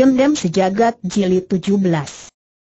Dendam Sejagat Jilid 17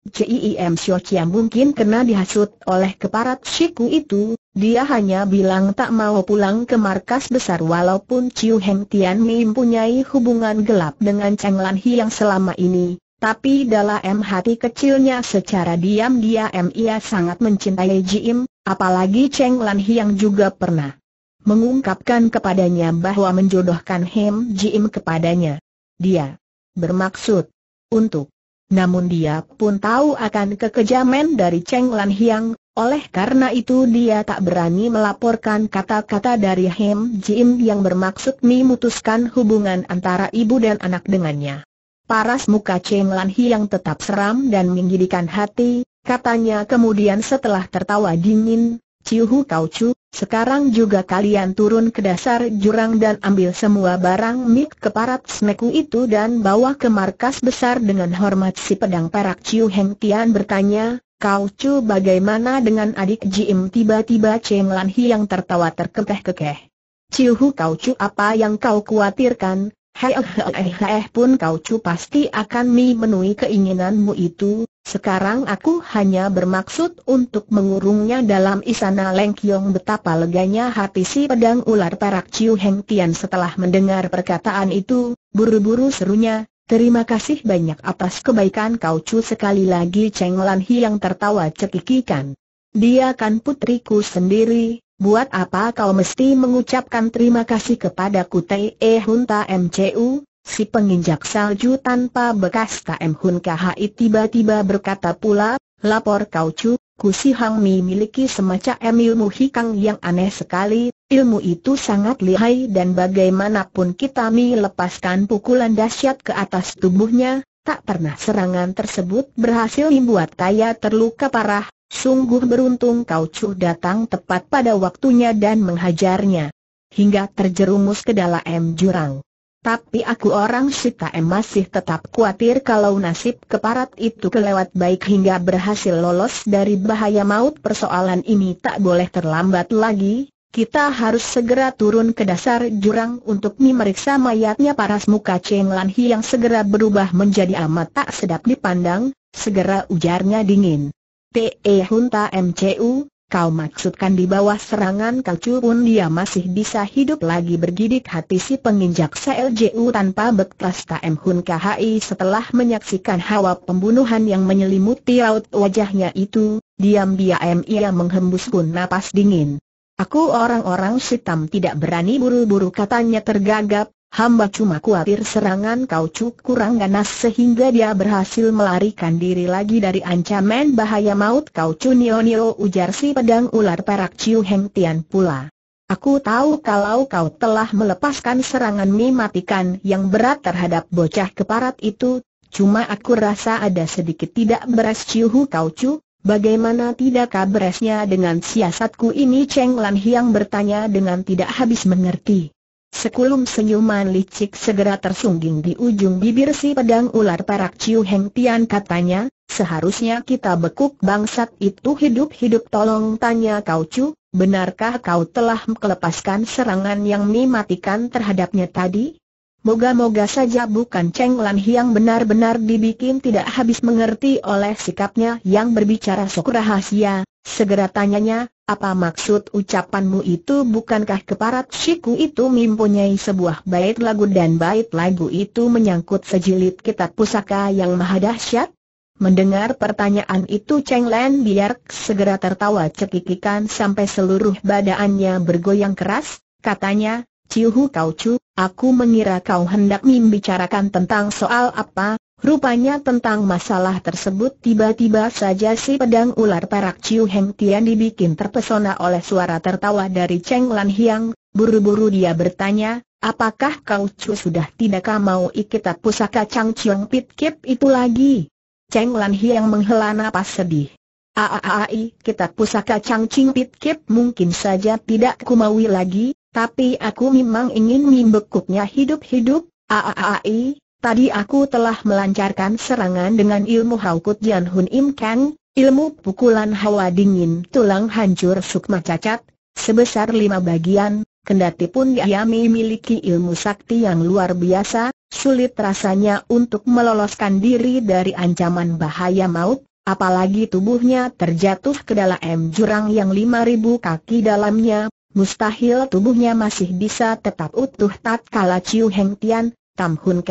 CIM Siocia mungkin kena dihasut oleh keparat shiku itu, dia hanya bilang tak mau pulang ke markas besar walaupun Chiu Heng Tian mempunyai hubungan gelap dengan Cheng Lan Hi yang selama ini, tapi dalam hati kecilnya secara diam-diam ia sangat mencintai Jim, apalagi Cheng Lan Hi yang juga pernah mengungkapkan kepadanya bahwa menjodohkan Hem Jim kepadanya. Dia bermaksud untuk. Namun dia pun tahu akan kekejaman dari Cheng Lan Hiang, oleh karena itu dia tak berani melaporkan kata-kata dari Hem Jim yang bermaksud memutuskan hubungan antara ibu dan anak dengannya. Paras muka Cheng Lan Hiang tetap seram dan menggidikan hati, katanya kemudian setelah tertawa dingin, Ciu Hu Kau Chu, sekarang juga kalian turun ke dasar jurang dan ambil semua barang milik keparat smeku itu dan bawa ke markas besar dengan hormat si pedang perak Ciu Heng Tian bertanya, kau Cu bagaimana dengan adik Jim tiba-tiba Cheng Lan Hi yang tertawa terkekeh-kekeh. Ciu Hu kau Cu apa yang kau khawatirkan, Hei, hei, hei, pun kau cu pasti akan memenuhi keinginanmu itu, sekarang aku hanya bermaksud untuk mengurungnya dalam istana Leng Kiong betapa leganya hati si pedang ular perak Ciu Heng Tian setelah mendengar perkataan itu, buru-buru serunya, terima kasih banyak atas kebaikan kau cu sekali lagi Cheng Lan yang tertawa cekikikan. Dia kan putriku sendiri, buat apa kau mesti mengucapkan terima kasih kepadaku Tei E Hunta MCU, Si penginjak salju tanpa bekas KM Hun KHI tiba-tiba berkata pula, lapor kau cu, Kusi Hang Mi miliki semacam ilmu hikang yang aneh sekali, ilmu itu sangat lihai dan bagaimanapun kita Mi lepaskan pukulan dahsyat ke atas tubuhnya, tak pernah serangan tersebut berhasil membuat Taya terluka parah, sungguh beruntung kau cu datang tepat pada waktunya dan menghajarnya. Hingga terjerumus ke dalam jurang. Tapi aku orang Sitaem masih tetap khawatir kalau nasib keparat itu kelewat baik hingga berhasil lolos dari bahaya maut persoalan ini tak boleh terlambat lagi, kita harus segera turun ke dasar jurang untuk memeriksa mayatnya paras muka Cheng Lan yang segera berubah menjadi amat tak sedap dipandang, segera ujarnya dingin. T.E. Hunta MCU, Kau maksudkan di bawah serangan kacu pun dia masih bisa hidup lagi bergidik hati si penginjak CLJU tanpa bekas KM Hun KHI setelah menyaksikan hawa pembunuhan yang menyelimuti laut wajahnya itu, diam-diam ia menghembuskan napas dingin. Aku orang-orang sitam tidak berani buru-buru katanya tergagap, Hamba cuma khawatir serangan kau kaucuk kurang ganas sehingga dia berhasil melarikan diri lagi dari ancaman bahaya maut cu Nio Nio ujar si pedang ular perak Ciu Heng Tian pula. Aku tahu kalau kau telah melepaskan serangan matikan yang berat terhadap bocah keparat itu, cuma aku rasa ada sedikit tidak beres Ciu Hu cu, bagaimana tidak beresnya dengan siasatku ini Cheng Lan Hiang bertanya dengan tidak habis mengerti. Sekulum senyuman licik segera tersungging di ujung bibir si pedang ular perak Ciu Heng Tian katanya, seharusnya kita bekuk bangsat itu hidup-hidup tolong tanya kau Cu, benarkah kau telah melepaskan serangan yang mematikan terhadapnya tadi? Moga-moga saja bukan Cheng Lan yang benar-benar dibikin tidak habis mengerti oleh sikapnya yang berbicara sok rahasia, Segera tanyanya, apa maksud ucapanmu itu bukankah keparat siku itu mempunyai sebuah bait lagu dan bait lagu itu menyangkut sejilid kitab pusaka yang maha dahsyat? Mendengar pertanyaan itu Cheng Lan biar segera tertawa cekikikan sampai seluruh badannya bergoyang keras, katanya, Ciuhu Kau Chu, aku mengira kau hendak membicarakan tentang soal apa, Rupanya tentang masalah tersebut tiba-tiba saja si pedang ular perak Chiu Heng Tian dibikin terpesona oleh suara tertawa dari Cheng Lan Hiang, buru-buru dia bertanya, apakah kau cu sudah tidakkah mau ikita pusaka Chang Chiong Pit Kip itu lagi? Cheng Lan Hiang menghela napas sedih. Aaai, kita pusaka Chang Ching Pit Kip mungkin saja tidak kumaui lagi, tapi aku memang ingin membekuknya hidup-hidup, Aaai, Tadi aku telah melancarkan serangan dengan ilmu Haukut Yan Hun Im Kang, ilmu pukulan hawa dingin tulang hancur sukma cacat, sebesar lima bagian, kendati pun ia memiliki ilmu sakti yang luar biasa, sulit rasanya untuk meloloskan diri dari ancaman bahaya maut, apalagi tubuhnya terjatuh ke dalam jurang yang lima ribu kaki dalamnya, mustahil tubuhnya masih bisa tetap utuh tatkala Ciu Heng Tian, Tam Hun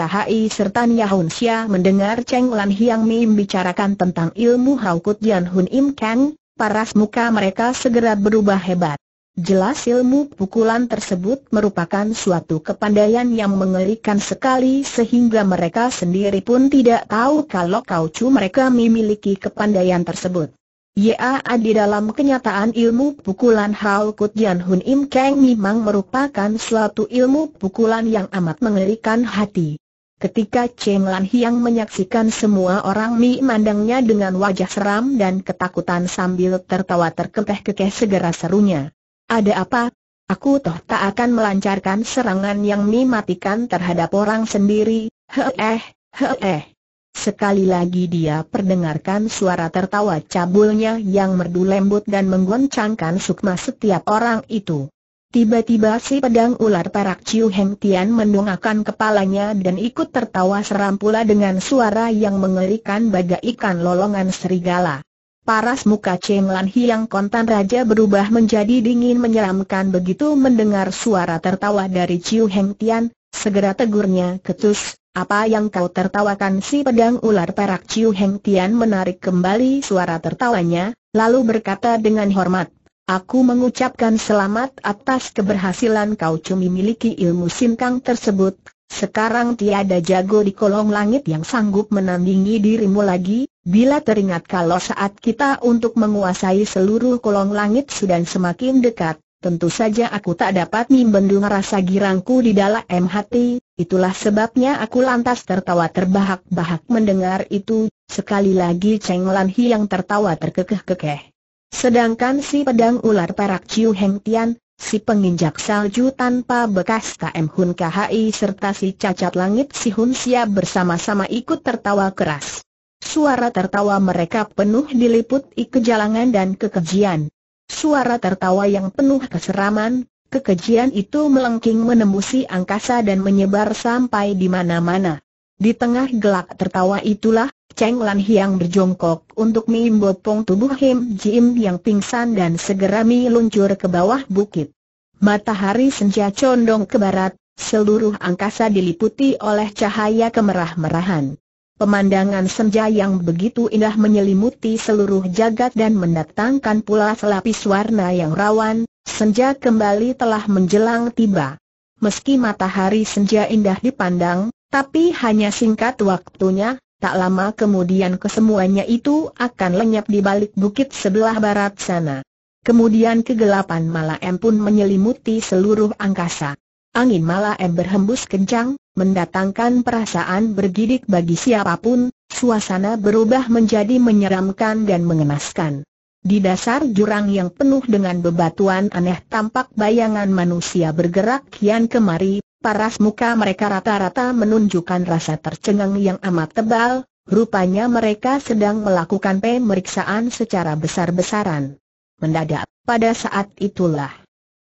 serta Nia Xia mendengar Cheng Lan Hiang Mim bicarakan tentang ilmu Hau Kut Hun Im Kang, paras muka mereka segera berubah hebat. Jelas ilmu pukulan tersebut merupakan suatu kepandaian yang mengerikan sekali sehingga mereka sendiri pun tidak tahu kalau kaucu mereka memiliki kepandaian tersebut. Ya, di dalam kenyataan ilmu pukulan Hao Kut Yan Hun Im Kang memang merupakan suatu ilmu pukulan yang amat mengerikan hati. Ketika Cheng Lan Hiang menyaksikan semua orang Mi mandangnya dengan wajah seram dan ketakutan sambil tertawa terkekeh-kekeh segera serunya. Ada apa? Aku toh tak akan melancarkan serangan yang Mi matikan terhadap orang sendiri, heh, heh. Sekali lagi dia perdengarkan suara tertawa cabulnya yang merdu lembut dan menggoncangkan sukma setiap orang itu. Tiba-tiba si pedang ular perak Ciu Heng Tian mendongakkan kepalanya dan ikut tertawa seram pula dengan suara yang mengerikan bagai ikan lolongan serigala. Paras muka Cheng Lan Hiang kontan raja berubah menjadi dingin menyeramkan begitu mendengar suara tertawa dari Ciu Heng Tian, segera tegurnya ketus, apa yang kau tertawakan si pedang ular perak Ciu Heng Tian menarik kembali suara tertawanya, lalu berkata dengan hormat, Aku mengucapkan selamat atas keberhasilan kau cumi miliki ilmu sinkang tersebut, sekarang tiada jago di kolong langit yang sanggup menandingi dirimu lagi, bila teringat kalau saat kita untuk menguasai seluruh kolong langit sudah semakin dekat, tentu saja aku tak dapat membendung rasa girangku di dalam hati, Itulah sebabnya aku lantas tertawa terbahak-bahak mendengar itu, sekali lagi Cheng Lan yang tertawa terkekeh-kekeh. Sedangkan si pedang ular perak Chiu Heng Tian, si penginjak salju tanpa bekas KM Hun KHI serta si cacat langit si Hun Sia bersama-sama ikut tertawa keras. Suara tertawa mereka penuh diliputi kejalangan dan kekejian. Suara tertawa yang penuh keseraman, Kekejian itu melengking menembusi angkasa dan menyebar sampai di mana-mana. Di tengah gelak tertawa itulah, Cheng Lan Hiang berjongkok untuk mengimbopong tubuh Him Jim yang pingsan dan segera meluncur ke bawah bukit. Matahari senja condong ke barat, seluruh angkasa diliputi oleh cahaya kemerah-merahan. Pemandangan senja yang begitu indah menyelimuti seluruh jagat dan mendatangkan pula selapis warna yang rawan, senja kembali telah menjelang tiba. Meski matahari senja indah dipandang, tapi hanya singkat waktunya, tak lama kemudian kesemuanya itu akan lenyap di balik bukit sebelah barat sana. Kemudian kegelapan malam pun menyelimuti seluruh angkasa. Angin malam berhembus kencang, mendatangkan perasaan bergidik bagi siapapun, suasana berubah menjadi menyeramkan dan mengenaskan. Di dasar jurang yang penuh dengan bebatuan aneh tampak bayangan manusia bergerak kian kemari, paras muka mereka rata-rata menunjukkan rasa tercengang yang amat tebal, rupanya mereka sedang melakukan pemeriksaan secara besar-besaran. Mendadak, pada saat itulah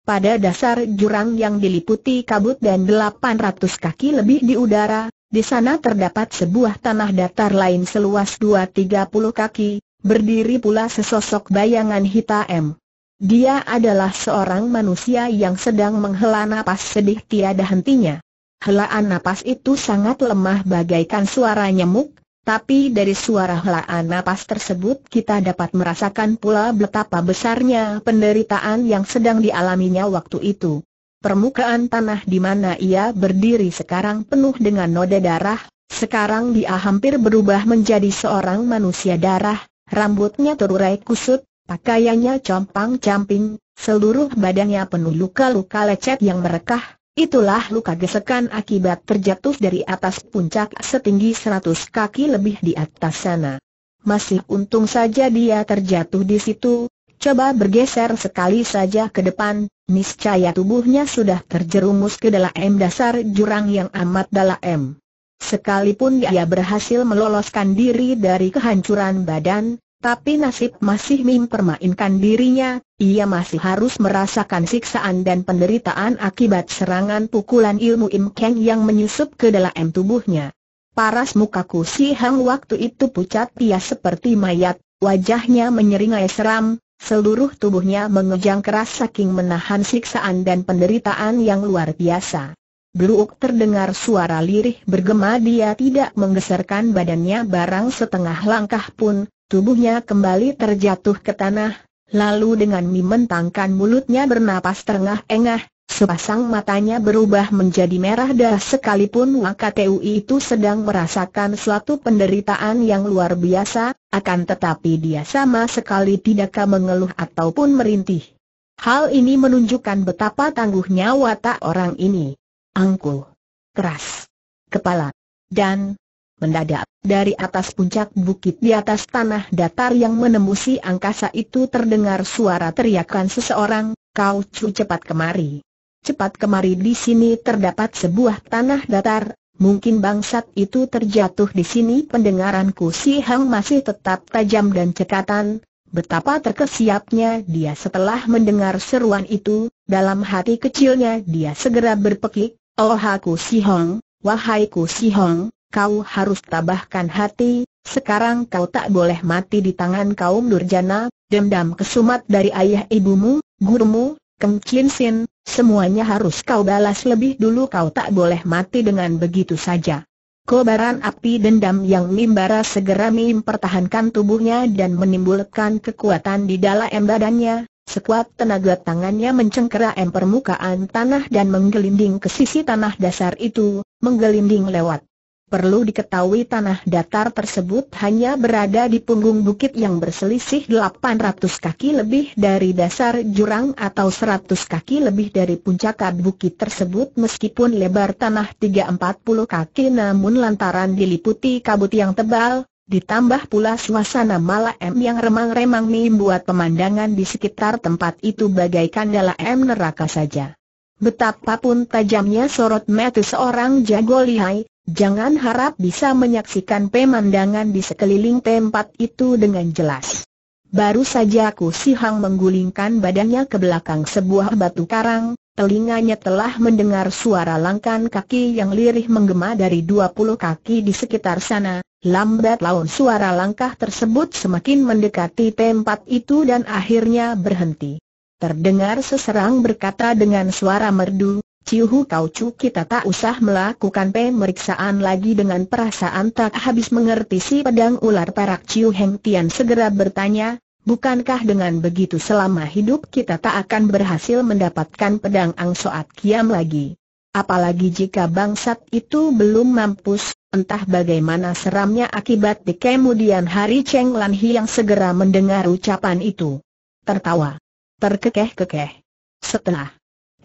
pada dasar jurang yang diliputi kabut dan 800 kaki lebih di udara, di sana terdapat sebuah tanah datar lain seluas 230 kaki, berdiri pula sesosok bayangan hitam. Dia adalah seorang manusia yang sedang menghela napas sedih tiada hentinya. Helaan napas itu sangat lemah bagaikan suara nyamuk, tapi dari suara helaan napas tersebut kita dapat merasakan pula betapa besarnya penderitaan yang sedang dialaminya waktu itu. Permukaan tanah di mana ia berdiri sekarang penuh dengan noda darah, sekarang dia hampir berubah menjadi seorang manusia darah, rambutnya terurai kusut, pakaiannya compang-camping, seluruh badannya penuh luka-luka lecet yang merekah, Itulah luka gesekan akibat terjatuh dari atas puncak setinggi seratus kaki lebih di atas sana. Masih untung saja dia terjatuh di situ, coba bergeser sekali saja ke depan, niscaya tubuhnya sudah terjerumus ke dalam dasar jurang yang amat dalam. Sekalipun dia berhasil meloloskan diri dari kehancuran badan, tapi nasib masih mempermainkan dirinya, ia masih harus merasakan siksaan dan penderitaan akibat serangan pukulan ilmu Im Kang yang menyusup ke dalam tubuhnya. Paras mukaku si Hang waktu itu pucat dia seperti mayat, wajahnya menyeringai seram, seluruh tubuhnya mengejang keras saking menahan siksaan dan penderitaan yang luar biasa. Bluuk terdengar suara lirih bergema dia tidak menggeserkan badannya barang setengah langkah pun, Tubuhnya kembali terjatuh ke tanah, lalu dengan mementangkan mulutnya bernapas terengah-engah, sepasang matanya berubah menjadi merah dah sekalipun Wakatui itu sedang merasakan suatu penderitaan yang luar biasa, akan tetapi dia sama sekali tidakkah mengeluh ataupun merintih. Hal ini menunjukkan betapa tangguhnya watak orang ini. Angkuh, keras, kepala, dan Mendadak, dari atas puncak bukit di atas tanah datar yang menembusi angkasa itu terdengar suara teriakan seseorang, kau cu cepat kemari. Cepat kemari di sini terdapat sebuah tanah datar, mungkin bangsat itu terjatuh di sini pendengaranku si Hang masih tetap tajam dan cekatan, Betapa terkesiapnya dia setelah mendengar seruan itu, dalam hati kecilnya dia segera berpekik, Oh aku si Hong, wahai ku si Hong, kau harus tabahkan hati, sekarang kau tak boleh mati di tangan kaum Durjana, dendam kesumat dari ayah ibumu, gurumu, Keng Chin Sin, semuanya harus kau balas lebih dulu kau tak boleh mati dengan begitu saja. Kobaran api dendam yang mimbara segera mempertahankan tubuhnya dan menimbulkan kekuatan di dalam badannya, sekuat tenaga tangannya mencengkera permukaan tanah dan menggelinding ke sisi tanah dasar itu, menggelinding lewat Perlu diketahui tanah datar tersebut hanya berada di punggung bukit yang berselisih 800 kaki lebih dari dasar jurang atau 100 kaki lebih dari puncak bukit tersebut meskipun lebar tanah 340 kaki namun lantaran diliputi kabut yang tebal, ditambah pula suasana malam yang remang-remang membuat pemandangan di sekitar tempat itu bagaikan dalam neraka saja. Betapapun tajamnya sorot mata seorang jago lihai, Jangan harap bisa menyaksikan pemandangan di sekeliling tempat itu dengan jelas. Baru saja aku Sihang menggulingkan badannya ke belakang sebuah batu karang, telinganya telah mendengar suara langkah kaki yang lirih menggema dari 20 kaki di sekitar sana. Lambat laun suara langkah tersebut semakin mendekati tempat itu dan akhirnya berhenti. Terdengar seserang berkata dengan suara merdu, Ciuhu Kau cu kita tak usah melakukan pemeriksaan lagi dengan perasaan tak habis mengerti si pedang ular perak Ciu Heng Tian segera bertanya, bukankah dengan begitu selama hidup kita tak akan berhasil mendapatkan pedang Ang Soat Kiam lagi? Apalagi jika bangsat itu belum mampus, entah bagaimana seramnya akibat di kemudian hari Cheng Lan Hi yang segera mendengar ucapan itu. Tertawa. Terkekeh-kekeh. Setelah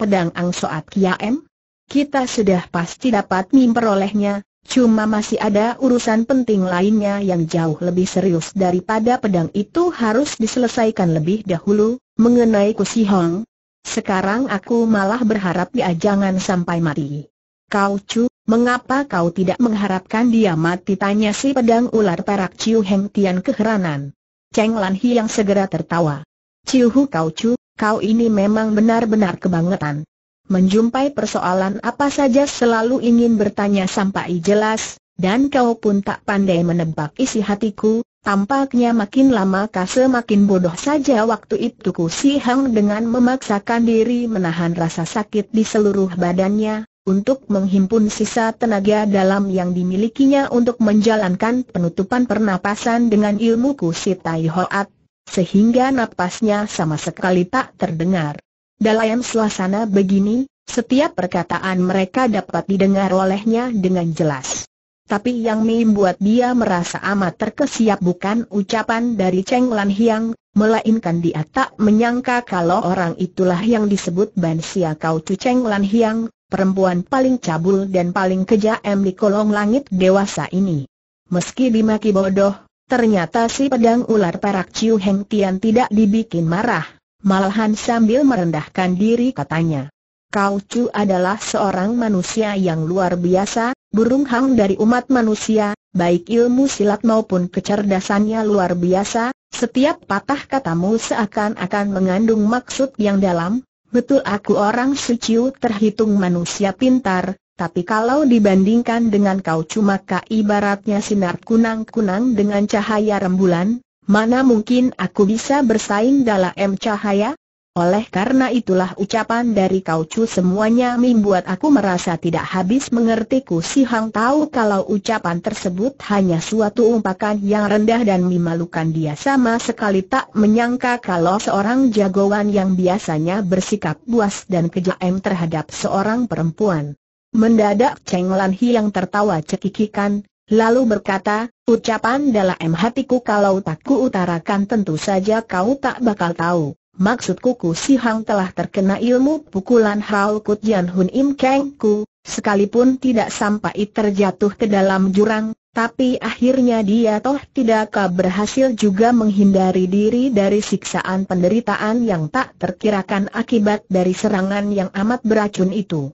pedang Angsoat M? Kita sudah pasti dapat memperolehnya, cuma masih ada urusan penting lainnya yang jauh lebih serius daripada pedang itu harus diselesaikan lebih dahulu, mengenai Hong. Sekarang aku malah berharap dia jangan sampai mati. Kau Chu, mengapa kau tidak mengharapkan dia mati? Tanya si pedang ular perak Ciu Heng Tian keheranan. Cheng Lan Hi yang segera tertawa. Hu kau Chu kau ini memang benar-benar kebangetan. Menjumpai persoalan apa saja selalu ingin bertanya sampai jelas, dan kau pun tak pandai menebak isi hatiku, tampaknya makin lama kau semakin bodoh saja waktu itu ku si Hang dengan memaksakan diri menahan rasa sakit di seluruh badannya, untuk menghimpun sisa tenaga dalam yang dimilikinya untuk menjalankan penutupan pernapasan dengan ilmu si Tai Hoat, sehingga napasnya sama sekali tak terdengar. Dalam suasana begini, setiap perkataan mereka dapat didengar olehnya dengan jelas. Tapi yang membuat dia merasa amat terkesiap bukan ucapan dari Cheng Lan Hiang, melainkan dia tak menyangka kalau orang itulah yang disebut Ban Sia Kau Cu Cheng Lan Hiang, perempuan paling cabul dan paling kejam di kolong langit dewasa ini. Meski dimaki bodoh, Ternyata si pedang ular perak Ciu Heng Tian tidak dibikin marah, malahan sambil merendahkan diri katanya. Kau Chu adalah seorang manusia yang luar biasa, burung hang dari umat manusia, baik ilmu silat maupun kecerdasannya luar biasa, setiap patah katamu seakan-akan mengandung maksud yang dalam, betul aku orang suciu terhitung manusia pintar, tapi kalau dibandingkan dengan kau cuma ibaratnya sinar kunang-kunang dengan cahaya rembulan, mana mungkin aku bisa bersaing dalam cahaya? Oleh karena itulah ucapan dari kau cu semuanya membuat aku merasa tidak habis mengertiku si Hang tahu kalau ucapan tersebut hanya suatu umpakan yang rendah dan memalukan dia sama sekali tak menyangka kalau seorang jagoan yang biasanya bersikap buas dan kejam terhadap seorang perempuan Mendadak Cheng Lan yang tertawa cekikikan, lalu berkata, ucapan dalam hatiku kalau tak ku utarakan tentu saja kau tak bakal tahu. Maksudku Ku Si Hang telah terkena ilmu pukulan Hao Kut Hun Im Keng Ku, sekalipun tidak sampai terjatuh ke dalam jurang, tapi akhirnya dia toh tidakkah berhasil juga menghindari diri dari siksaan penderitaan yang tak terkirakan akibat dari serangan yang amat beracun itu.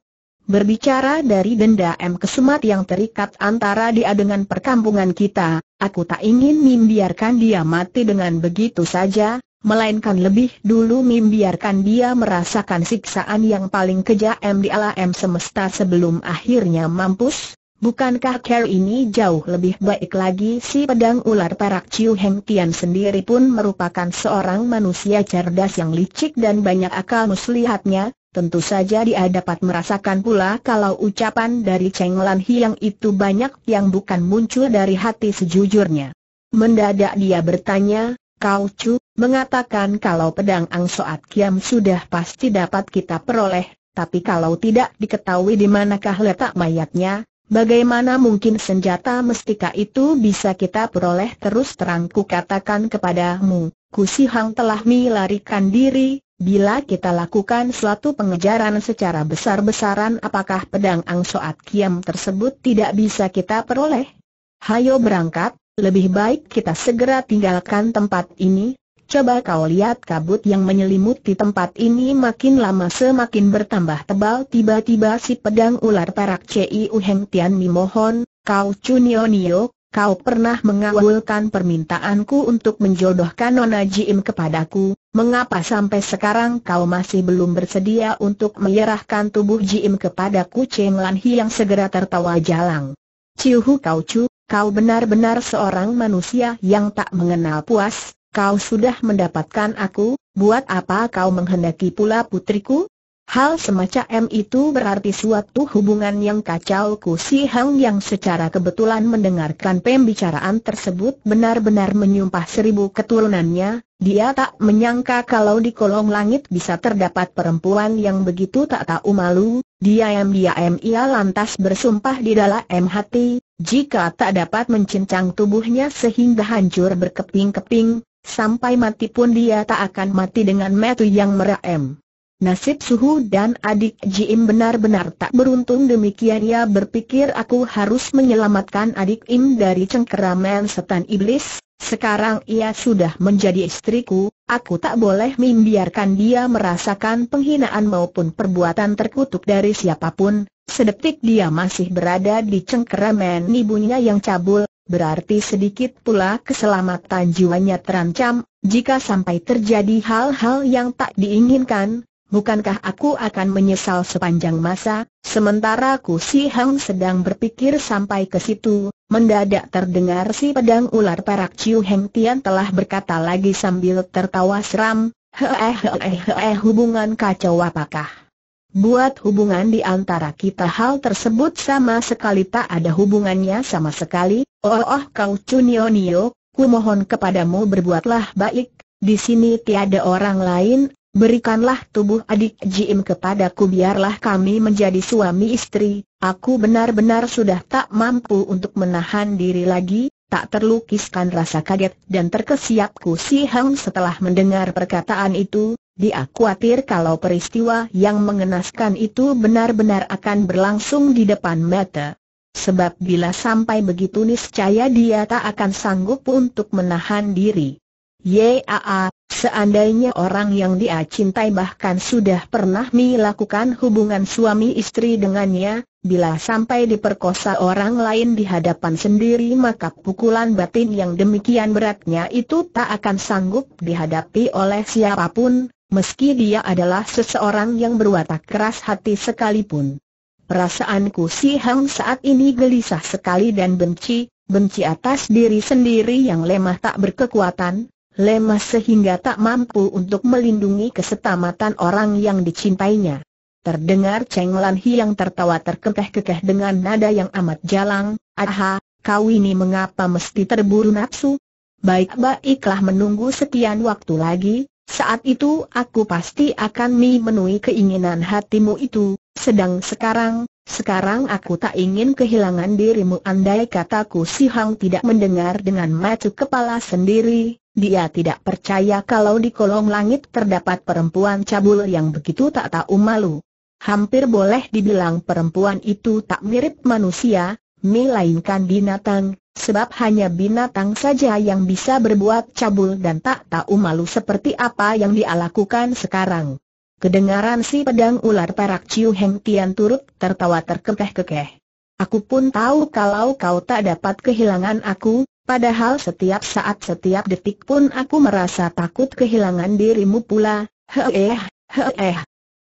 Berbicara dari denda M Kesumat yang terikat antara dia dengan perkampungan kita, aku tak ingin membiarkan dia mati dengan begitu saja, melainkan lebih dulu membiarkan dia merasakan siksaan yang paling kejam di ala M. semesta sebelum akhirnya mampus. Bukankah care ini jauh lebih baik lagi si pedang ular perak Chiu Heng Tian sendiri pun merupakan seorang manusia cerdas yang licik dan banyak akal muslihatnya, Tentu saja dia dapat merasakan pula kalau ucapan dari Cheng Lan Hiang itu banyak yang bukan muncul dari hati sejujurnya. Mendadak dia bertanya, Kau Chu, mengatakan kalau pedang Ang Soat Kiam sudah pasti dapat kita peroleh, tapi kalau tidak diketahui di manakah letak mayatnya, bagaimana mungkin senjata mestika itu bisa kita peroleh terus terang ku katakan kepadamu, Ku Si Hang telah melarikan diri, Bila kita lakukan suatu pengejaran secara besar-besaran apakah pedang Angsoat Kiam tersebut tidak bisa kita peroleh? Hayo berangkat, lebih baik kita segera tinggalkan tempat ini. Coba kau lihat kabut yang menyelimuti tempat ini makin lama semakin bertambah tebal Tiba-tiba si pedang ular perak Ciu Heng Tian memohon, kau Chunio Nio, kau pernah mengawalkan permintaanku untuk menjodohkan Nona Jim kepadaku, mengapa sampai sekarang kau masih belum bersedia untuk menyerahkan tubuh Jim kepadaku Cheng Lan Hi yang segera tertawa jalang. Ciu Hu Kau Chu, kau benar-benar seorang manusia yang tak mengenal puas, kau sudah mendapatkan aku, buat apa kau menghendaki pula putriku? Hal semacam itu berarti suatu hubungan yang kacau Ku Si Hang yang secara kebetulan mendengarkan pembicaraan tersebut benar-benar menyumpah seribu keturunannya, dia tak menyangka kalau di kolong langit bisa terdapat perempuan yang begitu tak tahu malu, diam-diam ia lantas bersumpah di dalam hati, jika tak dapat mencincang tubuhnya sehingga hancur berkeping-keping, sampai mati pun dia tak akan mati dengan metu yang merem. Nasib Suhu dan adik Jim benar-benar tak beruntung demikian ia berpikir aku harus menyelamatkan adik Im dari cengkeraman setan iblis, sekarang ia sudah menjadi istriku, aku tak boleh membiarkan dia merasakan penghinaan maupun perbuatan terkutuk dari siapapun, sedetik dia masih berada di cengkeraman ibunya yang cabul, berarti sedikit pula keselamatan jiwanya terancam, jika sampai terjadi hal-hal yang tak diinginkan, bukankah aku akan menyesal sepanjang masa, sementara Ku Si Hang sedang berpikir sampai ke situ, mendadak terdengar si pedang ular perak Chiu Heng Tian telah berkata lagi sambil tertawa seram, heh eh, eh, hubungan kacau apakah? Buat hubungan di antara kita hal tersebut sama sekali tak ada hubungannya sama sekali, oh oh kau Nio, ku mohon kepadamu berbuatlah baik, di sini tiada orang lain Berikanlah tubuh adik Jim kepadaku biarlah kami menjadi suami istri, aku benar-benar sudah tak mampu untuk menahan diri lagi, tak terlukiskan rasa kaget dan terkesiapku si Hang setelah mendengar perkataan itu, dia khawatir kalau peristiwa yang mengenaskan itu benar-benar akan berlangsung di depan mata. Sebab bila sampai begitu niscaya dia tak akan sanggup untuk menahan diri. Yaa, seandainya orang yang dia cintai bahkan sudah pernah melakukan hubungan suami istri dengannya, bila sampai diperkosa orang lain di hadapan sendiri maka pukulan batin yang demikian beratnya itu tak akan sanggup dihadapi oleh siapapun, meski dia adalah seseorang yang berwatak keras hati sekalipun. Perasaanku si Hang saat ini gelisah sekali dan benci, benci atas diri sendiri yang lemah tak berkekuatan, lemas sehingga tak mampu untuk melindungi kesetamatan orang yang dicintainya. Terdengar Cheng Lan Hiang tertawa terkekeh-kekeh dengan nada yang amat jalang, aha, kau ini mengapa mesti terburu nafsu? Baik-baiklah menunggu sekian waktu lagi, saat itu aku pasti akan memenuhi keinginan hatimu itu, sedang sekarang, sekarang aku tak ingin kehilangan dirimu andai kataku si Hang tidak mendengar dengan maju kepala sendiri, dia tidak percaya kalau di kolong langit terdapat perempuan cabul yang begitu tak tahu malu. Hampir boleh dibilang perempuan itu tak mirip manusia, melainkan binatang, sebab hanya binatang saja yang bisa berbuat cabul dan tak tahu malu seperti apa yang dia lakukan sekarang. Kedengaran si pedang ular perak Ciu Heng Tian turut tertawa terkekeh-kekeh. Aku pun tahu kalau kau tak dapat kehilangan aku, padahal setiap saat setiap detik pun aku merasa takut kehilangan dirimu pula, heeh, heeh.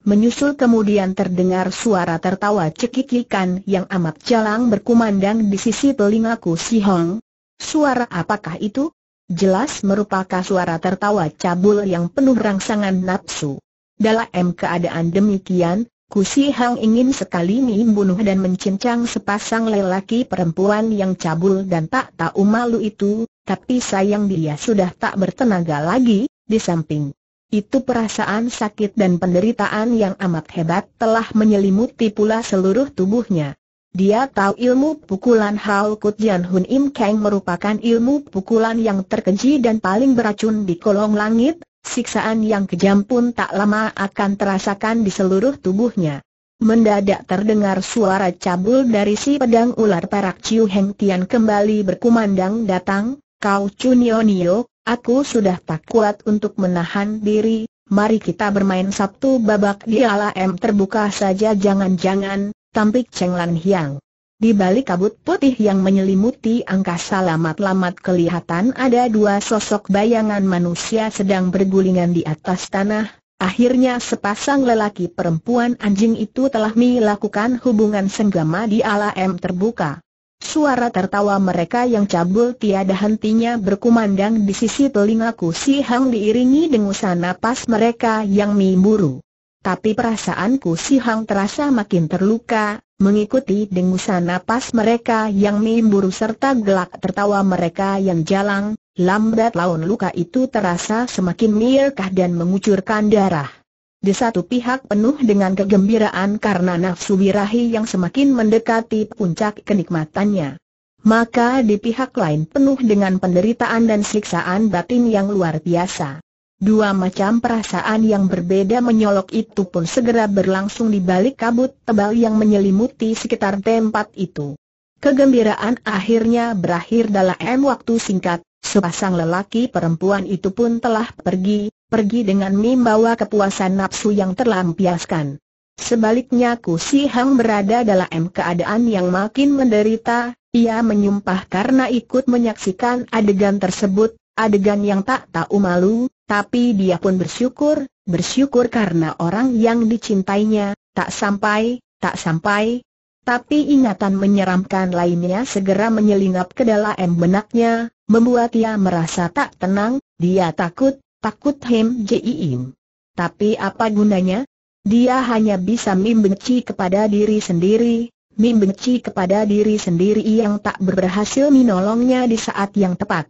Menyusul kemudian terdengar suara tertawa cekikikan yang amat jalang berkumandang di sisi telingaku si Hong. Suara apakah itu? Jelas merupakan suara tertawa cabul yang penuh rangsangan nafsu. Dalam keadaan demikian, Kusi Hang ingin sekali membunuh dan mencincang sepasang lelaki perempuan yang cabul dan tak tahu malu itu, tapi sayang dia sudah tak bertenaga lagi, di samping. Itu perasaan sakit dan penderitaan yang amat hebat telah menyelimuti pula seluruh tubuhnya. Dia tahu ilmu pukulan Hao Kut Jian Hun Im Kang merupakan ilmu pukulan yang terkeji dan paling beracun di kolong langit, siksaan yang kejam pun tak lama akan terasakan di seluruh tubuhnya. Mendadak terdengar suara cabul dari si pedang ular perak Ciu Heng Tian kembali berkumandang datang, kau Nio, aku sudah tak kuat untuk menahan diri, mari kita bermain Sabtu babak di ala M terbuka saja jangan-jangan, tampik Cheng Lan Hiang. Di balik kabut putih yang menyelimuti angkasa lamat-lamat kelihatan ada dua sosok bayangan manusia sedang bergulingan di atas tanah. Akhirnya sepasang lelaki perempuan anjing itu telah melakukan hubungan senggama di ala M terbuka. Suara tertawa mereka yang cabul tiada hentinya berkumandang di sisi telingaku si Hang diiringi dengusan napas mereka yang memburu tapi perasaanku si Hang terasa makin terluka, mengikuti dengusan napas mereka yang mimburu serta gelak tertawa mereka yang jalang, lambat laun luka itu terasa semakin mirkah dan mengucurkan darah. Di satu pihak penuh dengan kegembiraan karena nafsu birahi yang semakin mendekati puncak kenikmatannya. Maka di pihak lain penuh dengan penderitaan dan siksaan batin yang luar biasa. Dua macam perasaan yang berbeda menyolok itu pun segera berlangsung di balik kabut tebal yang menyelimuti sekitar tempat itu. Kegembiraan akhirnya berakhir dalam waktu singkat, sepasang lelaki perempuan itu pun telah pergi, pergi dengan membawa kepuasan nafsu yang terlampiaskan. Sebaliknya ku si Hang berada dalam keadaan yang makin menderita, ia menyumpah karena ikut menyaksikan adegan tersebut, adegan yang tak tahu malu, tapi dia pun bersyukur, bersyukur karena orang yang dicintainya, tak sampai, tak sampai. Tapi ingatan menyeramkan lainnya segera menyelinap ke dalam benaknya, membuat ia merasa tak tenang, dia takut, takut him, Jiim. Tapi apa gunanya? Dia hanya bisa membenci kepada diri sendiri, membenci kepada diri sendiri yang tak berhasil menolongnya di saat yang tepat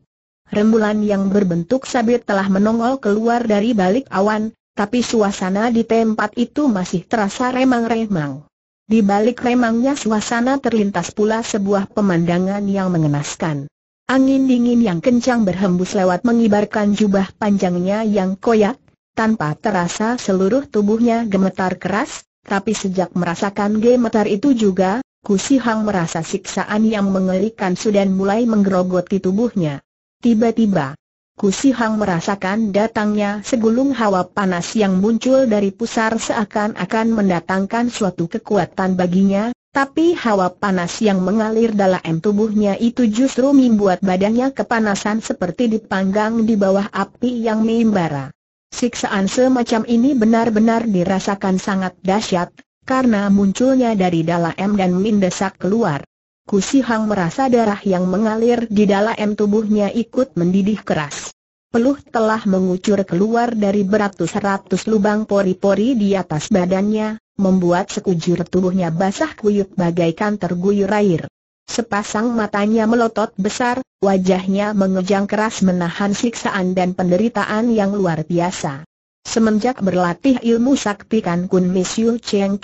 rembulan yang berbentuk sabit telah menongol keluar dari balik awan, tapi suasana di tempat itu masih terasa remang-remang. Di balik remangnya suasana terlintas pula sebuah pemandangan yang mengenaskan. Angin dingin yang kencang berhembus lewat mengibarkan jubah panjangnya yang koyak, tanpa terasa seluruh tubuhnya gemetar keras, tapi sejak merasakan gemetar itu juga, Kusihang merasa siksaan yang mengerikan sudah mulai menggerogoti tubuhnya. Tiba-tiba, Hang merasakan datangnya segulung hawa panas yang muncul dari pusar seakan-akan mendatangkan suatu kekuatan baginya, tapi hawa panas yang mengalir dalam tubuhnya itu justru membuat badannya kepanasan seperti dipanggang di bawah api yang membara. Siksaan semacam ini benar-benar dirasakan sangat dahsyat, karena munculnya dari dalam dan mendesak keluar. Hang merasa darah yang mengalir di dalam tubuhnya ikut mendidih keras. Peluh telah mengucur keluar dari beratus-ratus lubang pori-pori di atas badannya, membuat sekujur tubuhnya basah kuyup bagaikan terguyur air. Sepasang matanya melotot besar, wajahnya mengejang keras menahan siksaan dan penderitaan yang luar biasa. Semenjak berlatih ilmu sakti kan kun Misiu Cheng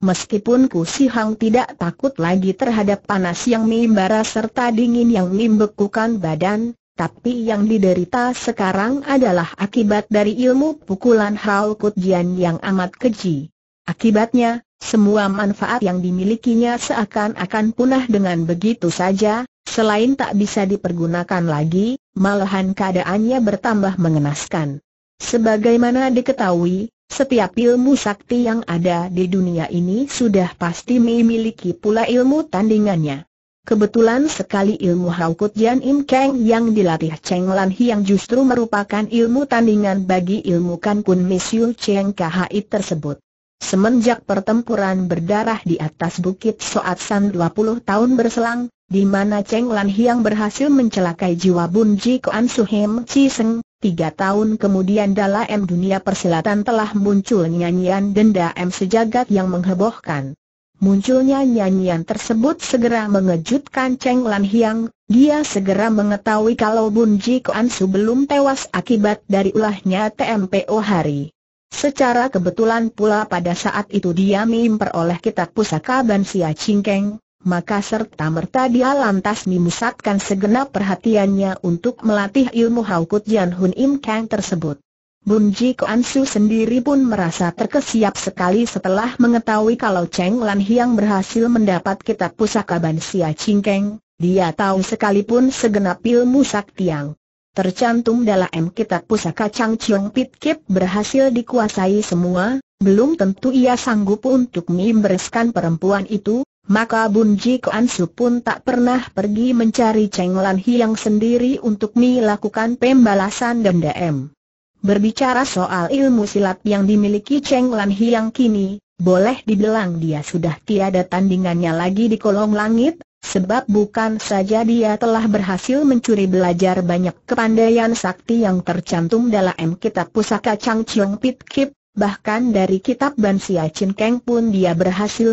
meskipun Ku Si Hang tidak takut lagi terhadap panas yang mimbara serta dingin yang membekukan badan, tapi yang diderita sekarang adalah akibat dari ilmu pukulan Hao kutjian yang amat keji. Akibatnya, semua manfaat yang dimilikinya seakan-akan punah dengan begitu saja, selain tak bisa dipergunakan lagi, malahan keadaannya bertambah mengenaskan. Sebagaimana diketahui, setiap ilmu sakti yang ada di dunia ini sudah pasti memiliki pula ilmu tandingannya. Kebetulan sekali ilmu Haukut Jan Im keng yang dilatih Cheng Lan Hiang justru merupakan ilmu tandingan bagi ilmu Kan Kun Misiu Cheng Khai tersebut. Semenjak pertempuran berdarah di atas Bukit Soat San 20 tahun berselang, di mana Cheng Lan Hiang berhasil mencelakai jiwa Bun Ji Koan Suhem Chi Seng, Tiga tahun kemudian dalam dunia persilatan telah muncul nyanyian denda M sejagat yang menghebohkan. Munculnya nyanyian tersebut segera mengejutkan Cheng Lan Hiang, dia segera mengetahui kalau Bun Ji Kuan Su belum tewas akibat dari ulahnya TMPO hari. Secara kebetulan pula pada saat itu dia memperoleh kitab pusaka Ban Sia Cingkeng, maka serta-merta dia lantas memusatkan segenap perhatiannya untuk melatih ilmu Haukut Jian Hun Im Kang tersebut. Bun Ji Su sendiri pun merasa terkesiap sekali setelah mengetahui kalau Cheng Lan Hiang berhasil mendapat kitab pusaka Bansia Keng, dia tahu sekalipun segenap ilmu saktiang. Tercantum dalam kitab pusaka Chang Chiong Pit Kip berhasil dikuasai semua, belum tentu ia sanggup untuk membereskan perempuan itu, maka Bun Ji pun tak pernah pergi mencari Cheng Lan Hiang sendiri untuk melakukan pembalasan dendam. Berbicara soal ilmu silat yang dimiliki Cheng Lan Hiang kini, boleh dibilang dia sudah tiada tandingannya lagi di kolong langit, sebab bukan saja dia telah berhasil mencuri belajar banyak kepandaian sakti yang tercantum dalam kitab pusaka Chang Chiong Pit Kip, bahkan dari kitab Bansia Chin Keng pun dia berhasil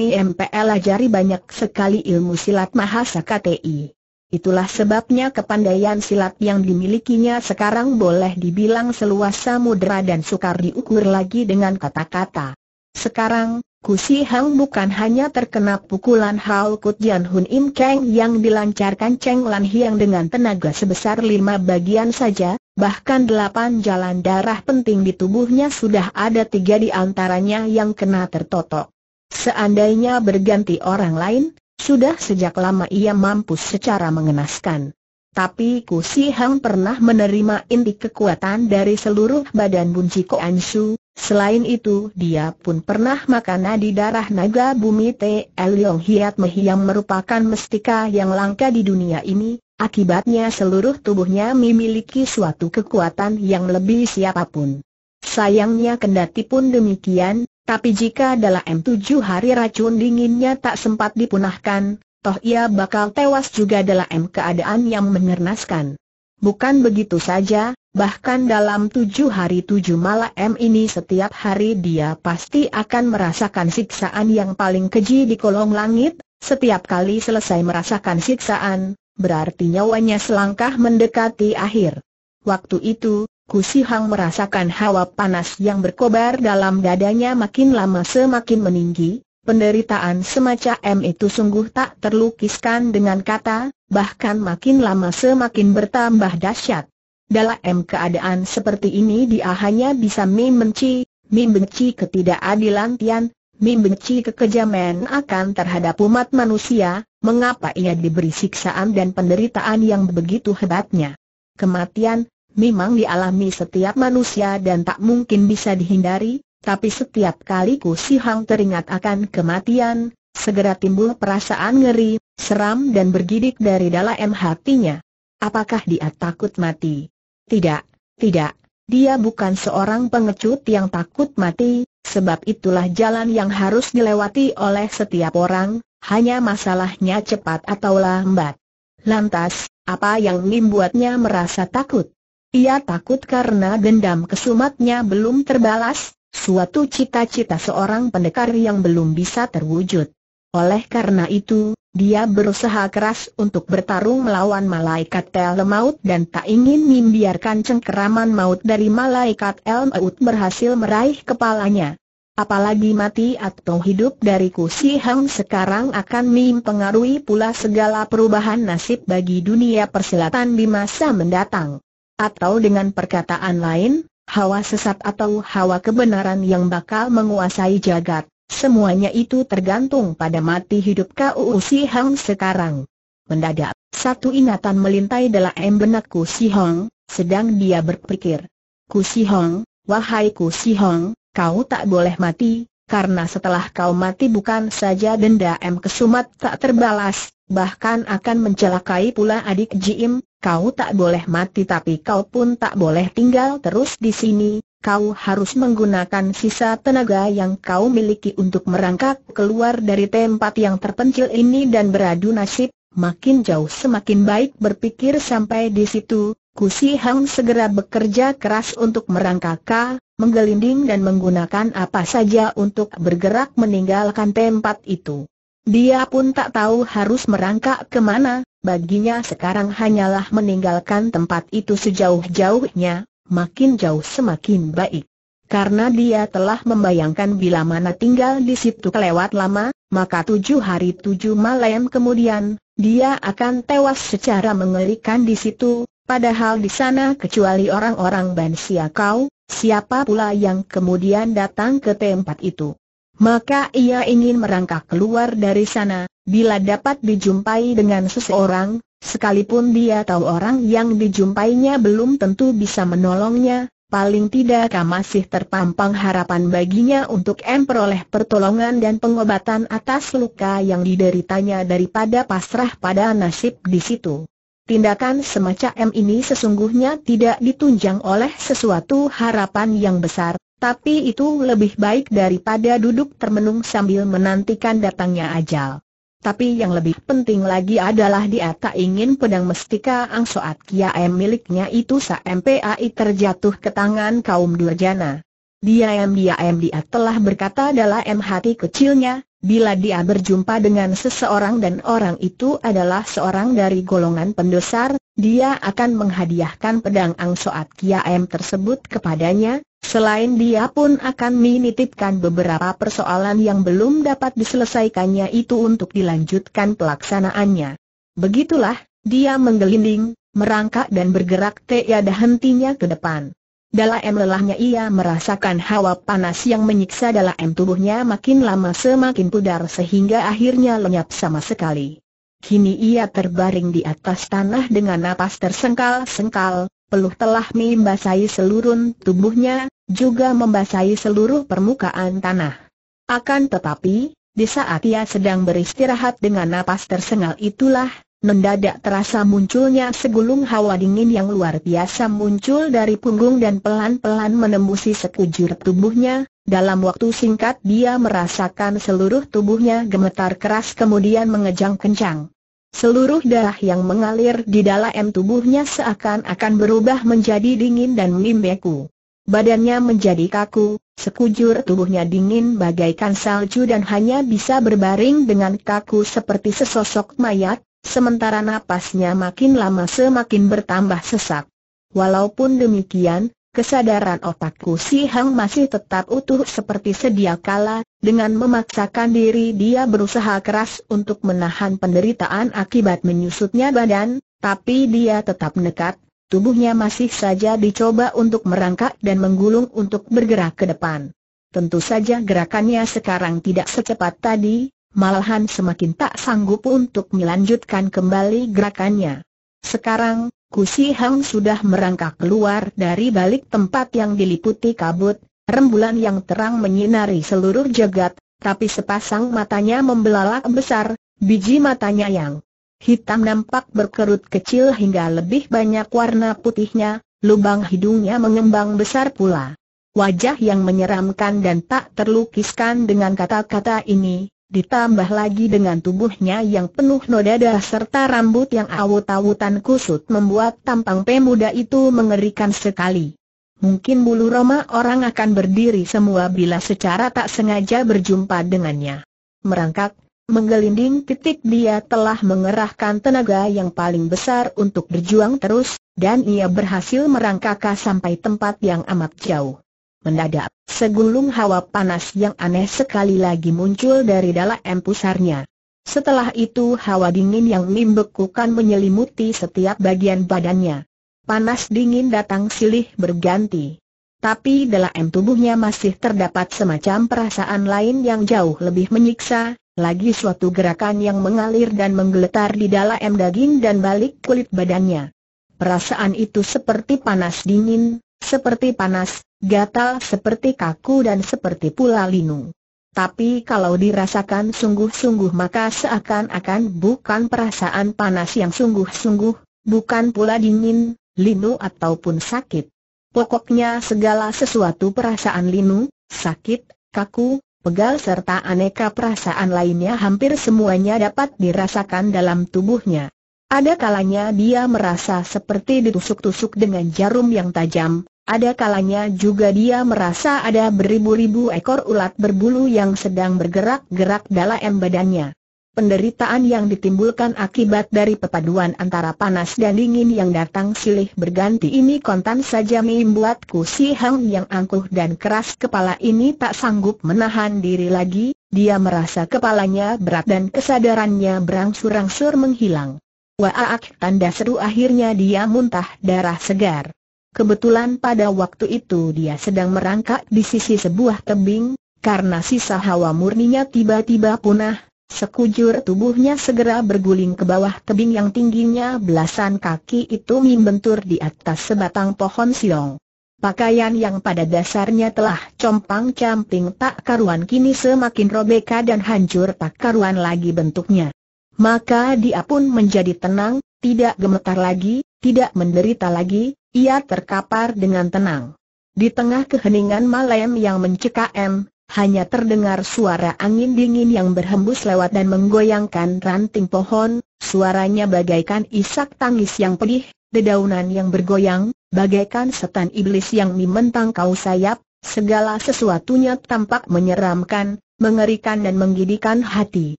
ajari banyak sekali ilmu silat Mahasa KTI. Itulah sebabnya kepandaian silat yang dimilikinya sekarang boleh dibilang seluas samudera dan sukar diukur lagi dengan kata-kata. Sekarang, Kusi Hang bukan hanya terkena pukulan Hao Kut Jian Hun Im Kang yang dilancarkan Cheng Lan Hiang dengan tenaga sebesar lima bagian saja, bahkan delapan jalan darah penting di tubuhnya sudah ada tiga di antaranya yang kena tertotok. Seandainya berganti orang lain, sudah sejak lama ia mampus secara mengenaskan. Tapi Ku Si Hang pernah menerima inti kekuatan dari seluruh badan Bunci Ko Su. selain itu dia pun pernah makan nadi darah naga bumi Te Yong Hiat Mehi yang merupakan mestika yang langka di dunia ini, akibatnya seluruh tubuhnya memiliki suatu kekuatan yang lebih siapapun. Sayangnya kendati pun demikian, tapi jika dalam tujuh hari racun dinginnya tak sempat dipunahkan, toh ia bakal tewas juga dalam keadaan yang mengernaskan. Bukan begitu saja, bahkan dalam tujuh hari tujuh malam ini setiap hari dia pasti akan merasakan siksaan yang paling keji di kolong langit, setiap kali selesai merasakan siksaan, berarti nyawanya selangkah mendekati akhir. Waktu itu, Kusihang merasakan hawa panas yang berkobar dalam dadanya makin lama semakin meninggi, Penderitaan semacam itu sungguh tak terlukiskan dengan kata, bahkan makin lama semakin bertambah dahsyat. Dalam keadaan seperti ini dia hanya bisa membenci, membenci ketidakadilan Tian, membenci kekejaman akan terhadap umat manusia, mengapa ia diberi siksaan dan penderitaan yang begitu hebatnya. Kematian, memang dialami setiap manusia dan tak mungkin bisa dihindari, tapi setiap kali Ku Si Hang teringat akan kematian, segera timbul perasaan ngeri, seram dan bergidik dari dalam hatinya. Apakah dia takut mati? Tidak, tidak, dia bukan seorang pengecut yang takut mati, sebab itulah jalan yang harus dilewati oleh setiap orang, hanya masalahnya cepat atau lambat. Lantas, apa yang membuatnya merasa takut? Ia takut karena dendam kesumatnya belum terbalas, suatu cita-cita seorang pendekar yang belum bisa terwujud. Oleh karena itu, dia berusaha keras untuk bertarung melawan malaikat El Maut dan tak ingin membiarkan cengkeraman maut dari malaikat El Maut berhasil meraih kepalanya. Apalagi mati atau hidup dari Kusi Hang sekarang akan mempengaruhi pula segala perubahan nasib bagi dunia persilatan di masa mendatang. Atau dengan perkataan lain, hawa sesat atau hawa kebenaran yang bakal menguasai jagat, semuanya itu tergantung pada mati hidup KUU Si Hang sekarang. Mendadak, satu ingatan melintai dalam benakku Si Hong, sedang dia berpikir. Ku Si Hong, wahai Ku Si Hong, kau tak boleh mati, karena setelah kau mati bukan saja denda M kesumat tak terbalas, bahkan akan mencelakai pula adik Jim, Kau tak boleh mati tapi kau pun tak boleh tinggal terus di sini, kau harus menggunakan sisa tenaga yang kau miliki untuk merangkak keluar dari tempat yang terpencil ini dan beradu nasib, makin jauh semakin baik berpikir sampai di situ, Kusi Hang segera bekerja keras untuk merangkak, menggelinding dan menggunakan apa saja untuk bergerak meninggalkan tempat itu. Dia pun tak tahu harus merangkak kemana, Baginya sekarang hanyalah meninggalkan tempat itu sejauh-jauhnya, makin jauh semakin baik. Karena dia telah membayangkan bila mana tinggal di situ kelewat lama, maka tujuh hari tujuh malam kemudian, dia akan tewas secara mengerikan di situ, padahal di sana kecuali orang-orang Bansia kau, siapa pula yang kemudian datang ke tempat itu. Maka ia ingin merangkak keluar dari sana, bila dapat dijumpai dengan seseorang, sekalipun dia tahu orang yang dijumpainya belum tentu bisa menolongnya, paling tidak masih terpampang harapan baginya untuk memperoleh pertolongan dan pengobatan atas luka yang dideritanya daripada pasrah pada nasib di situ. Tindakan semacam ini sesungguhnya tidak ditunjang oleh sesuatu harapan yang besar, tapi itu lebih baik daripada duduk termenung sambil menantikan datangnya ajal. Tapi yang lebih penting lagi adalah dia tak ingin pedang mestika angsoat kiaem miliknya itu sampai terjatuh ke tangan kaum durjana. Dia m dia dia telah berkata dalam hati kecilnya, bila dia berjumpa dengan seseorang dan orang itu adalah seorang dari golongan pendosar, dia akan menghadiahkan pedang angsoat kiaem tersebut kepadanya, Selain dia pun akan menitipkan beberapa persoalan yang belum dapat diselesaikannya itu untuk dilanjutkan pelaksanaannya. Begitulah, dia menggelinding, merangkak dan bergerak tiada hentinya ke depan. Dalam lelahnya ia merasakan hawa panas yang menyiksa dalam tubuhnya makin lama semakin pudar sehingga akhirnya lenyap sama sekali. Kini ia terbaring di atas tanah dengan napas tersengkal-sengkal, peluh telah membasahi seluruh tubuhnya, juga membasahi seluruh permukaan tanah. Akan tetapi, di saat ia sedang beristirahat dengan napas tersengal itulah, mendadak terasa munculnya segulung hawa dingin yang luar biasa muncul dari punggung dan pelan-pelan menembusi sekujur tubuhnya. Dalam waktu singkat dia merasakan seluruh tubuhnya gemetar keras kemudian mengejang kencang. Seluruh darah yang mengalir di dalam tubuhnya seakan-akan berubah menjadi dingin dan membeku. Badannya menjadi kaku, sekujur tubuhnya dingin bagaikan salju dan hanya bisa berbaring dengan kaku seperti sesosok mayat, sementara napasnya makin lama semakin bertambah sesak. Walaupun demikian, kesadaran otakku si Hang masih tetap utuh seperti sedia kala, dengan memaksakan diri dia berusaha keras untuk menahan penderitaan akibat menyusutnya badan, tapi dia tetap nekat, tubuhnya masih saja dicoba untuk merangkak dan menggulung untuk bergerak ke depan. Tentu saja gerakannya sekarang tidak secepat tadi, malahan semakin tak sanggup untuk melanjutkan kembali gerakannya. Sekarang, Kusi Hang sudah merangkak keluar dari balik tempat yang diliputi kabut, rembulan yang terang menyinari seluruh jagat, tapi sepasang matanya membelalak besar, biji matanya yang hitam nampak berkerut kecil hingga lebih banyak warna putihnya, lubang hidungnya mengembang besar pula. Wajah yang menyeramkan dan tak terlukiskan dengan kata-kata ini, ditambah lagi dengan tubuhnya yang penuh noda darah serta rambut yang awut-awutan kusut membuat tampang pemuda itu mengerikan sekali. Mungkin bulu roma orang akan berdiri semua bila secara tak sengaja berjumpa dengannya. Merangkak, menggelinding titik dia telah mengerahkan tenaga yang paling besar untuk berjuang terus, dan ia berhasil merangkak sampai tempat yang amat jauh. Mendadak, segulung hawa panas yang aneh sekali lagi muncul dari dalam empusarnya. Setelah itu hawa dingin yang membekukan menyelimuti setiap bagian badannya. Panas dingin datang silih berganti. Tapi dalam tubuhnya masih terdapat semacam perasaan lain yang jauh lebih menyiksa, lagi suatu gerakan yang mengalir dan menggeletar di dalam daging dan balik kulit badannya. Perasaan itu seperti panas dingin, seperti panas, gatal seperti kaku dan seperti pula linu. Tapi kalau dirasakan sungguh-sungguh maka seakan-akan bukan perasaan panas yang sungguh-sungguh, bukan pula dingin, linu ataupun sakit. Pokoknya segala sesuatu perasaan linu, sakit, kaku, pegal serta aneka perasaan lainnya hampir semuanya dapat dirasakan dalam tubuhnya. Ada kalanya dia merasa seperti ditusuk-tusuk dengan jarum yang tajam, ada kalanya juga dia merasa ada beribu-ribu ekor ulat berbulu yang sedang bergerak-gerak dalam badannya. Penderitaan yang ditimbulkan akibat dari perpaduan antara panas dan dingin yang datang silih berganti ini kontan saja membuatku si Hang yang angkuh dan keras kepala ini tak sanggup menahan diri lagi, dia merasa kepalanya berat dan kesadarannya berangsur-angsur menghilang. Waak tanda seru akhirnya dia muntah darah segar. Kebetulan pada waktu itu dia sedang merangkak di sisi sebuah tebing, karena sisa hawa murninya tiba-tiba punah, sekujur tubuhnya segera berguling ke bawah tebing yang tingginya belasan kaki itu membentur di atas sebatang pohon siong. Pakaian yang pada dasarnya telah compang-camping tak karuan kini semakin robeka dan hancur tak karuan lagi bentuknya. Maka dia pun menjadi tenang, tidak gemetar lagi, tidak menderita lagi, ia terkapar dengan tenang. Di tengah keheningan malam yang mencekam, hanya terdengar suara angin dingin yang berhembus lewat dan menggoyangkan ranting pohon, suaranya bagaikan isak tangis yang pedih, dedaunan yang bergoyang, bagaikan setan iblis yang mementang kau sayap, segala sesuatunya tampak menyeramkan, mengerikan dan menggidikan hati.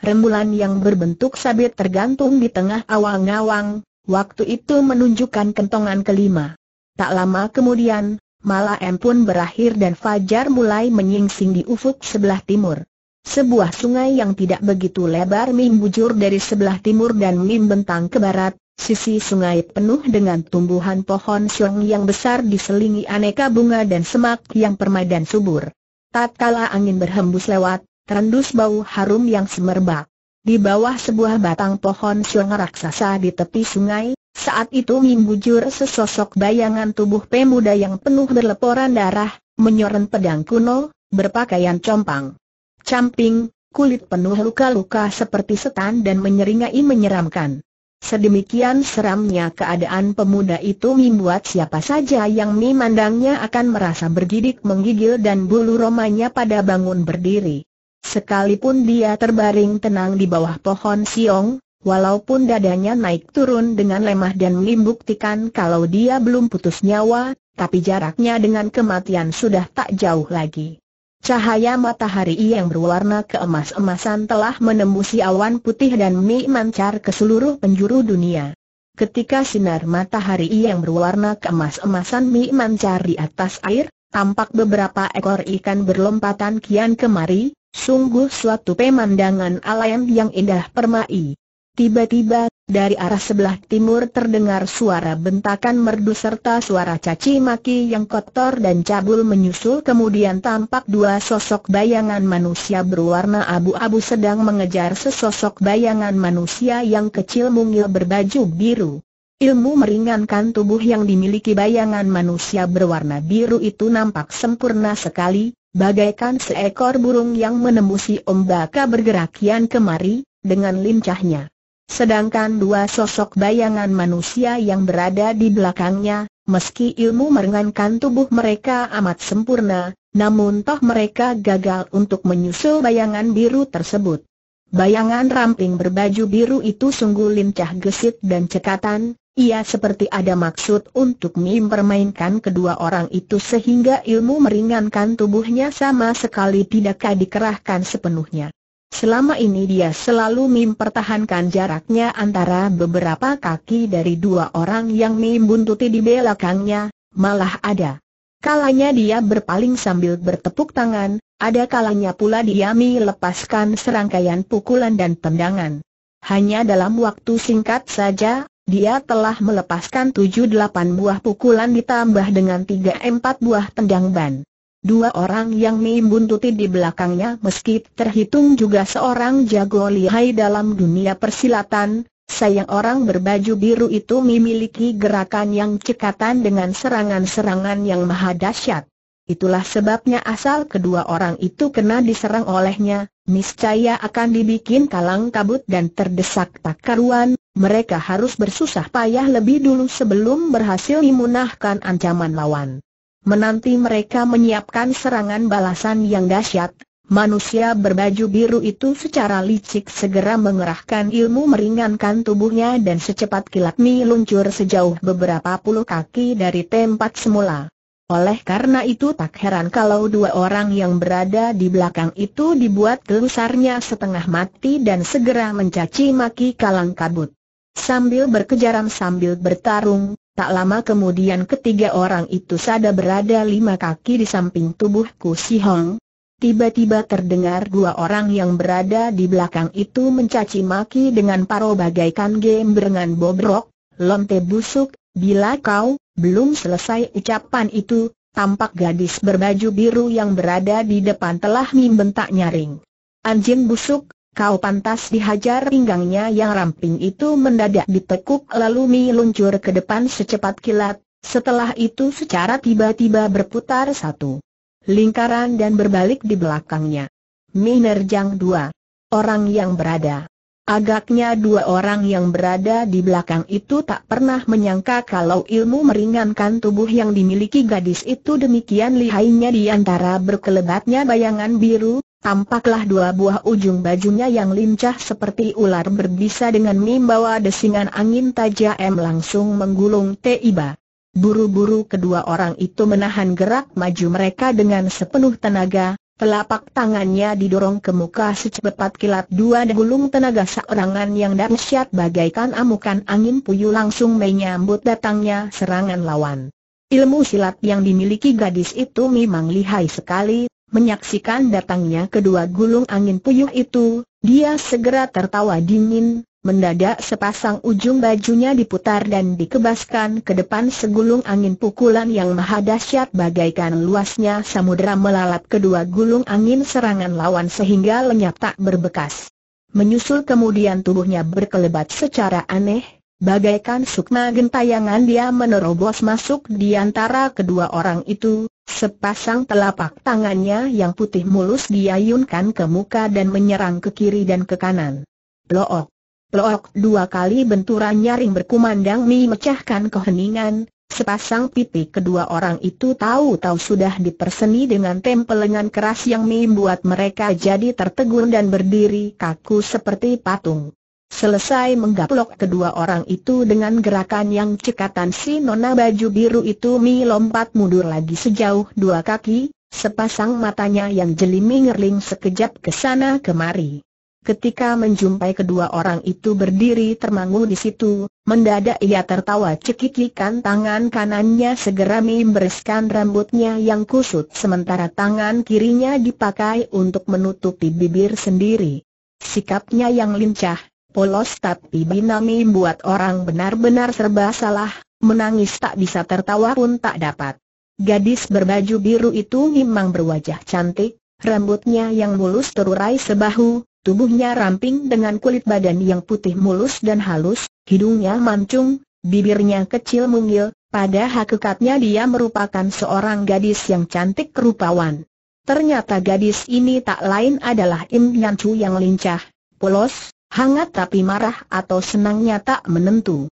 Rembulan yang berbentuk sabit tergantung di tengah awang-awang, Waktu itu menunjukkan kentongan kelima. Tak lama kemudian, malam pun berakhir dan fajar mulai menyingsing di ufuk sebelah timur. Sebuah sungai yang tidak begitu lebar membujur dari sebelah timur dan membentang ke barat, sisi sungai penuh dengan tumbuhan pohon siung yang besar diselingi aneka bunga dan semak yang permadan subur. Tatkala angin berhembus lewat, terendus bau harum yang semerbak. Di bawah sebuah batang pohon siung raksasa di tepi sungai, saat itu mimbujur sesosok bayangan tubuh pemuda yang penuh berleporan darah, menyoren pedang kuno, berpakaian compang. Camping, kulit penuh luka-luka seperti setan dan menyeringai menyeramkan. Sedemikian seramnya keadaan pemuda itu membuat siapa saja yang memandangnya akan merasa bergidik menggigil dan bulu romanya pada bangun berdiri. Sekalipun dia terbaring tenang di bawah pohon siong, walaupun dadanya naik turun dengan lemah dan membuktikan kalau dia belum putus nyawa, tapi jaraknya dengan kematian sudah tak jauh lagi. Cahaya matahari yang berwarna keemas-emasan telah menembusi awan putih dan mie mancar ke seluruh penjuru dunia. Ketika sinar matahari yang berwarna keemas-emasan mie mancar di atas air, tampak beberapa ekor ikan berlompatan kian kemari, Sungguh suatu pemandangan alam yang indah permai. Tiba-tiba, dari arah sebelah timur terdengar suara bentakan merdu serta suara caci maki yang kotor dan cabul menyusul kemudian tampak dua sosok bayangan manusia berwarna abu-abu sedang mengejar sesosok bayangan manusia yang kecil mungil berbaju biru. Ilmu meringankan tubuh yang dimiliki bayangan manusia berwarna biru itu nampak sempurna sekali, Bagaikan seekor burung yang menembusi ombak, bergerak kian kemari, dengan lincahnya. Sedangkan dua sosok bayangan manusia yang berada di belakangnya, meski ilmu merengankan tubuh mereka amat sempurna, namun toh mereka gagal untuk menyusul bayangan biru tersebut. Bayangan ramping berbaju biru itu sungguh lincah gesit dan cekatan, ia seperti ada maksud untuk mempermainkan kedua orang itu sehingga ilmu meringankan tubuhnya sama sekali tidak dikerahkan sepenuhnya. Selama ini dia selalu mempertahankan jaraknya antara beberapa kaki dari dua orang yang membuntuti di belakangnya, malah ada. Kalanya dia berpaling sambil bertepuk tangan, ada kalanya pula dia melepaskan serangkaian pukulan dan tendangan. Hanya dalam waktu singkat saja, dia telah melepaskan 7-8 buah pukulan ditambah dengan 3-4 buah tendang ban. Dua orang yang membuntuti di belakangnya meski terhitung juga seorang jago lihai dalam dunia persilatan, sayang orang berbaju biru itu memiliki gerakan yang cekatan dengan serangan-serangan yang maha dahsyat. Itulah sebabnya asal kedua orang itu kena diserang olehnya, niscaya akan dibikin kalang kabut dan terdesak tak karuan, mereka harus bersusah payah lebih dulu sebelum berhasil dimunahkan ancaman lawan. Menanti mereka menyiapkan serangan balasan yang dahsyat, manusia berbaju biru itu secara licik segera mengerahkan ilmu meringankan tubuhnya dan secepat kilat meluncur sejauh beberapa puluh kaki dari tempat semula. Oleh karena itu tak heran kalau dua orang yang berada di belakang itu dibuat gelusarnya setengah mati dan segera mencaci maki kalang kabut. Sambil berkejaran sambil bertarung, tak lama kemudian ketiga orang itu sada berada lima kaki di samping tubuhku si Hong. Tiba-tiba terdengar dua orang yang berada di belakang itu mencaci maki dengan paro bagaikan game berengan bobrok, lonte busuk, Bila kau, belum selesai ucapan itu, tampak gadis berbaju biru yang berada di depan telah membentak nyaring. Anjing busuk, kau pantas dihajar pinggangnya yang ramping itu mendadak ditekuk lalu meluncur ke depan secepat kilat, setelah itu secara tiba-tiba berputar satu lingkaran dan berbalik di belakangnya. Minerjang dua Orang yang berada Agaknya dua orang yang berada di belakang itu tak pernah menyangka kalau ilmu meringankan tubuh yang dimiliki gadis itu demikian lihainya di antara berkelebatnya bayangan biru, tampaklah dua buah ujung bajunya yang lincah seperti ular berbisa dengan membawa desingan angin tajam langsung menggulung Tiba. Buru-buru kedua orang itu menahan gerak maju mereka dengan sepenuh tenaga, Telapak tangannya didorong ke muka secepat kilat dua degulung tenaga serangan yang dahsyat bagaikan amukan angin puyuh langsung menyambut datangnya serangan lawan. Ilmu silat yang dimiliki gadis itu memang lihai sekali, menyaksikan datangnya kedua gulung angin puyuh itu, dia segera tertawa dingin, Mendadak sepasang ujung bajunya diputar dan dikebaskan ke depan segulung angin pukulan yang maha dahsyat bagaikan luasnya samudera melalap kedua gulung angin serangan lawan sehingga lenyap tak berbekas. Menyusul kemudian tubuhnya berkelebat secara aneh, bagaikan sukma gentayangan dia menerobos masuk di antara kedua orang itu, sepasang telapak tangannya yang putih mulus diayunkan ke muka dan menyerang ke kiri dan ke kanan. Look. Plok dua kali benturan nyaring berkumandang memecahkan keheningan, sepasang pipi kedua orang itu tahu-tahu sudah diperseni dengan tempelengan keras yang membuat mereka jadi tertegun dan berdiri kaku seperti patung. Selesai menggaplok kedua orang itu dengan gerakan yang cekatan si nona baju biru itu mi lompat mundur lagi sejauh dua kaki, sepasang matanya yang jeli mengerling sekejap ke sana kemari. Ketika menjumpai kedua orang itu berdiri termangu di situ, mendadak ia tertawa cekikikan tangan kanannya segera membereskan rambutnya yang kusut sementara tangan kirinya dipakai untuk menutupi bibir sendiri. Sikapnya yang lincah, polos tapi binami membuat orang benar-benar serba salah, menangis tak bisa tertawa pun tak dapat. Gadis berbaju biru itu memang berwajah cantik, rambutnya yang mulus terurai sebahu, Tubuhnya ramping dengan kulit badan yang putih mulus dan halus, hidungnya mancung, bibirnya kecil mungil, pada hakikatnya dia merupakan seorang gadis yang cantik kerupawan. Ternyata gadis ini tak lain adalah Im Nyan Chu yang lincah, polos, hangat tapi marah atau senangnya tak menentu.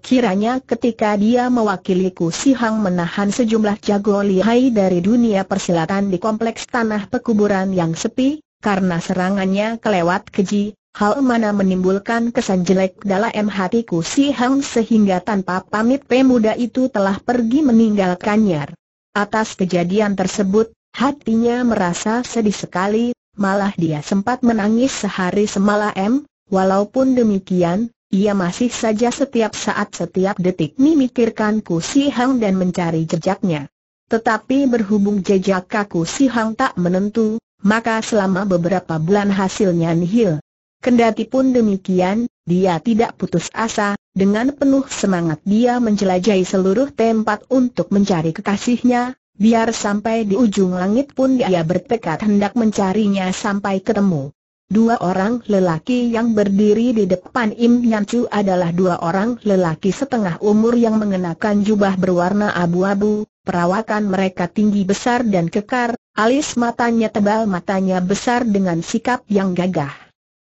Kiranya ketika dia mewakili Ku Si Hang menahan sejumlah jago lihai dari dunia persilatan di kompleks tanah pekuburan yang sepi, karena serangannya kelewat keji, hal mana menimbulkan kesan jelek dalam hatiku si Hang sehingga tanpa pamit pemuda itu telah pergi meninggalkannya. Atas kejadian tersebut, hatinya merasa sedih sekali, malah dia sempat menangis sehari semalam, walaupun demikian, ia masih saja setiap saat setiap detik memikirkan Ku Si Hang dan mencari jejaknya. Tetapi berhubung jejak kaku Si Hang tak menentu, maka selama beberapa bulan hasilnya nihil. Kendati pun demikian, dia tidak putus asa, dengan penuh semangat dia menjelajahi seluruh tempat untuk mencari kekasihnya, biar sampai di ujung langit pun dia bertekad hendak mencarinya sampai ketemu. Dua orang lelaki yang berdiri di depan Im Nyan Chu adalah dua orang lelaki setengah umur yang mengenakan jubah berwarna abu-abu, perawakan mereka tinggi besar dan kekar, Alis matanya tebal matanya besar dengan sikap yang gagah.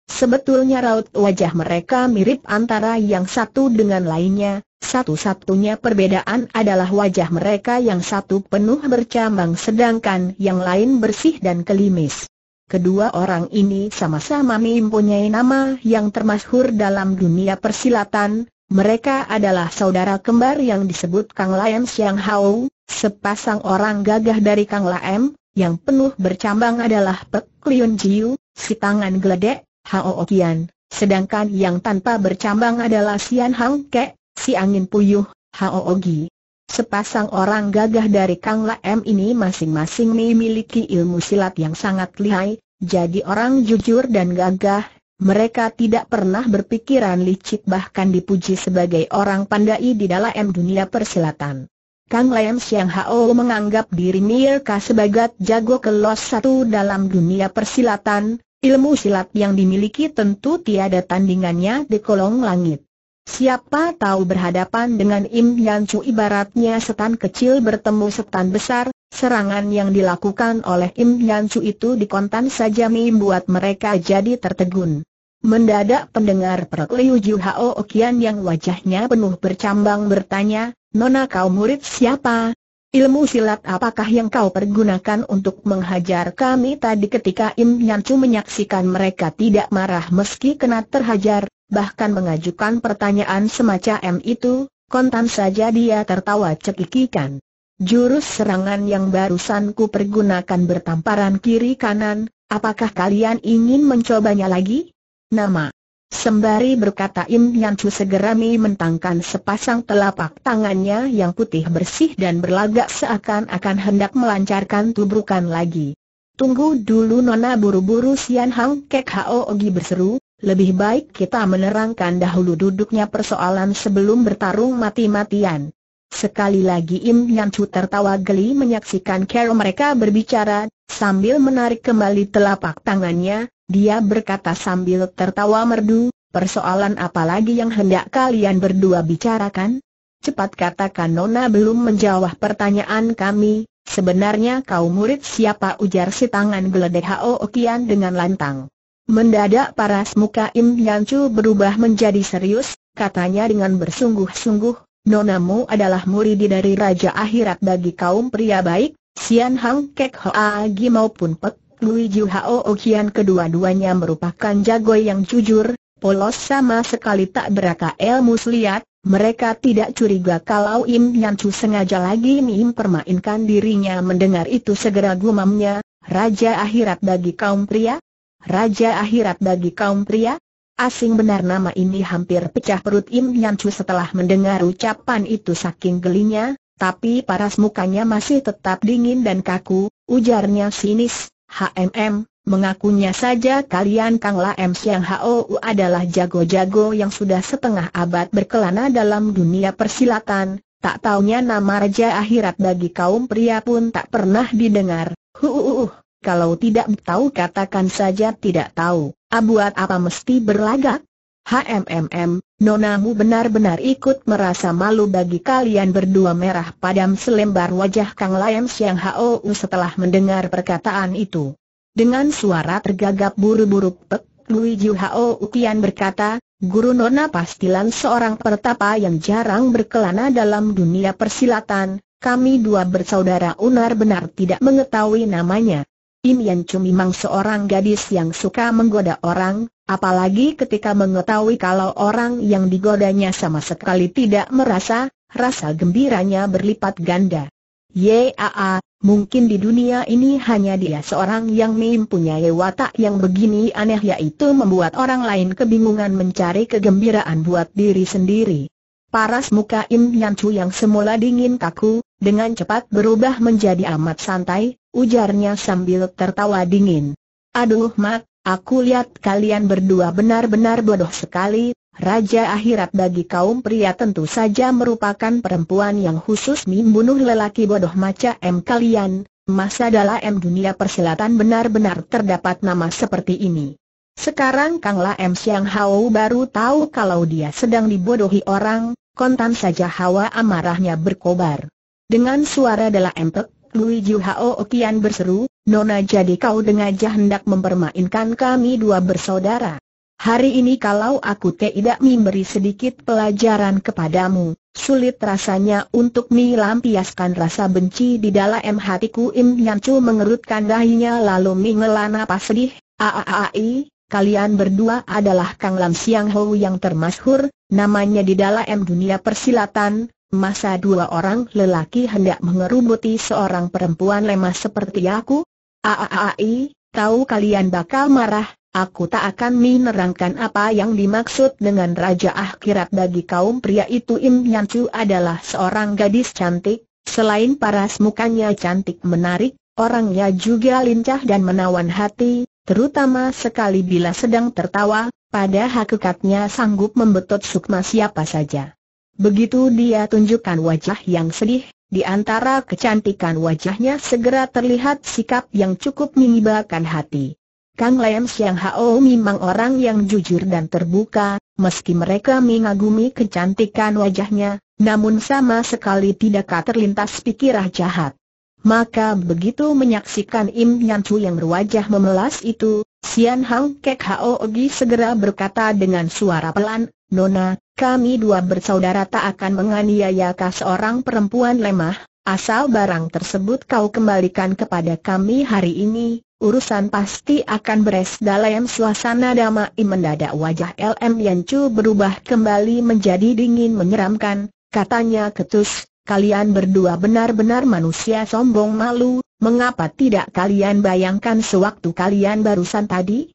Sebetulnya raut wajah mereka mirip antara yang satu dengan lainnya, satu-satunya perbedaan adalah wajah mereka yang satu penuh bercambang sedangkan yang lain bersih dan kelimis. Kedua orang ini sama-sama mempunyai nama yang termasyhur dalam dunia persilatan, mereka adalah saudara kembar yang disebut Kang Lian Siang Hao, sepasang orang gagah dari Kang Laem, yang penuh bercambang adalah Pek Liun Jiu, si tangan geledek, Hao Okian, sedangkan yang tanpa bercambang adalah Sian Hang Ke, si angin puyuh, Hao Ogi. Sepasang orang gagah dari Kang M ini masing-masing memiliki ilmu silat yang sangat lihai, jadi orang jujur dan gagah, mereka tidak pernah berpikiran licik bahkan dipuji sebagai orang pandai di dalam dunia persilatan. Kang Lem Siang Hao menganggap diri Mirka sebagai jago kelos satu dalam dunia persilatan, ilmu silat yang dimiliki tentu tiada tandingannya di kolong langit. Siapa tahu berhadapan dengan Im Yan Chu ibaratnya setan kecil bertemu setan besar, serangan yang dilakukan oleh Im Yan Chu itu dikontan saja membuat mereka jadi tertegun. Mendadak pendengar Perkliu Ju Hao Okian yang wajahnya penuh bercambang bertanya, Nona kau murid siapa? Ilmu silat apakah yang kau pergunakan untuk menghajar kami tadi ketika Im Nyancu menyaksikan mereka tidak marah meski kena terhajar, bahkan mengajukan pertanyaan semacam itu, kontan saja dia tertawa cekikikan. Jurus serangan yang barusan ku pergunakan bertamparan kiri kanan, apakah kalian ingin mencobanya lagi? Nama Sembari berkata Im Chu segera Mi mentangkan sepasang telapak tangannya yang putih bersih dan berlagak seakan-akan hendak melancarkan tubrukan lagi. Tunggu dulu Nona buru-buru Sian Hang Kek Hao Ogi berseru, lebih baik kita menerangkan dahulu duduknya persoalan sebelum bertarung mati-matian. Sekali lagi Im Chu tertawa geli menyaksikan cara mereka berbicara, sambil menarik kembali telapak tangannya, dia berkata sambil tertawa merdu, persoalan apa lagi yang hendak kalian berdua bicarakan? Cepat katakan Nona belum menjawab pertanyaan kami, sebenarnya kau murid siapa ujar si tangan geledek Hao Okian dengan lantang. Mendadak paras muka Im Yancu berubah menjadi serius, katanya dengan bersungguh-sungguh, Nonamu adalah murid dari Raja Akhirat bagi kaum pria baik, Sian Hang Kek Hoa Gi maupun Pek Luigi Hao Okian kedua-duanya merupakan jago yang jujur, polos sama sekali tak berakal ilmu seliat, mereka tidak curiga kalau Im Yan Chu sengaja lagi permainkan dirinya mendengar itu segera gumamnya, Raja Akhirat bagi kaum pria? Raja Akhirat bagi kaum pria? Asing benar nama ini hampir pecah perut Im Yan Chu setelah mendengar ucapan itu saking gelinya, tapi paras mukanya masih tetap dingin dan kaku, ujarnya sinis, HMM, mengakunya saja kalian Kang M Siang Hou adalah jago-jago yang sudah setengah abad berkelana dalam dunia persilatan, tak taunya nama Raja Akhirat bagi kaum pria pun tak pernah didengar. Huuuh, kalau tidak tahu katakan saja tidak tahu, abuat apa mesti berlagak? HMMM, Nonamu benar-benar ikut merasa malu bagi kalian berdua merah padam selembar wajah Kang Lam Siang Hou setelah mendengar perkataan itu. Dengan suara tergagap buru-buru Pek, Luigi Hou Tian berkata, Guru Nona pastilan seorang pertapa yang jarang berkelana dalam dunia persilatan, kami dua bersaudara unar benar tidak mengetahui namanya. Im Yan Chu memang seorang gadis yang suka menggoda orang, Apalagi ketika mengetahui kalau orang yang digodanya sama sekali tidak merasa, rasa gembiranya berlipat ganda. Yaa, mungkin di dunia ini hanya dia seorang yang mempunyai watak yang begini aneh yaitu membuat orang lain kebingungan mencari kegembiraan buat diri sendiri. Paras muka Im Yan Chu yang semula dingin kaku, dengan cepat berubah menjadi amat santai, ujarnya sambil tertawa dingin. Aduh mak, Aku lihat kalian berdua benar-benar bodoh sekali, Raja akhirat bagi kaum pria tentu saja merupakan perempuan yang khusus membunuh lelaki bodoh macam kalian, masa dalam dunia perselatan benar-benar terdapat nama seperti ini. Sekarang Kang La M Siang Hao baru tahu kalau dia sedang dibodohi orang, kontan saja hawa amarahnya berkobar. Dengan suara dalam empek, Lui Jiu Hao Kian berseru, Nona jadi kau dengan hendak mempermainkan kami dua bersaudara. Hari ini kalau aku tidak memberi sedikit pelajaran kepadamu, sulit rasanya untuk melampiaskan rasa benci di dalam hatiku Im yang Chu mengerutkan dahinya lalu menghela napas sedih, aaai, kalian berdua adalah Kang Lam Siang Ho yang termasyhur, namanya di dalam dunia persilatan, Masa dua orang lelaki hendak mengerubuti seorang perempuan lemah seperti aku? Aaai, tahu kalian bakal marah, aku tak akan menerangkan apa yang dimaksud dengan Raja Akhirat bagi kaum pria itu Im Yansu adalah seorang gadis cantik, selain paras mukanya cantik menarik, orangnya juga lincah dan menawan hati, terutama sekali bila sedang tertawa, pada hakikatnya sanggup membetot sukma siapa saja. Begitu dia tunjukkan wajah yang sedih, di antara kecantikan wajahnya segera terlihat sikap yang cukup mengibakan hati. Kang Lem Siang Hao memang orang yang jujur dan terbuka, meski mereka mengagumi kecantikan wajahnya, namun sama sekali tidak terlintas pikirah jahat. Maka begitu menyaksikan Im Nyan Chu yang berwajah memelas itu, Sian Hang Kek Hao Ogi segera berkata dengan suara pelan, Nona, kami dua bersaudara tak akan menganiaya kau seorang perempuan lemah, asal barang tersebut kau kembalikan kepada kami hari ini, urusan pasti akan beres dalam suasana damai mendadak wajah LM Yancu berubah kembali menjadi dingin menyeramkan, katanya ketus, kalian berdua benar-benar manusia sombong malu, mengapa tidak kalian bayangkan sewaktu kalian barusan tadi?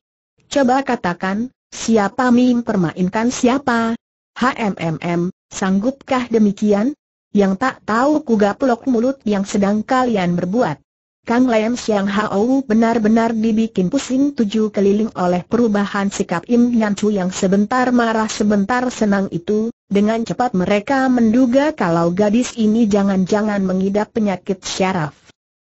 Coba katakan, Siapa mim permainkan siapa? HMMM, sanggupkah demikian? Yang tak tahu kugaplok mulut yang sedang kalian berbuat. Kang Lem Siang Hao benar-benar dibikin pusing tujuh keliling oleh perubahan sikap Im Ngan Chu yang sebentar marah sebentar senang itu, dengan cepat mereka menduga kalau gadis ini jangan-jangan mengidap penyakit syaraf.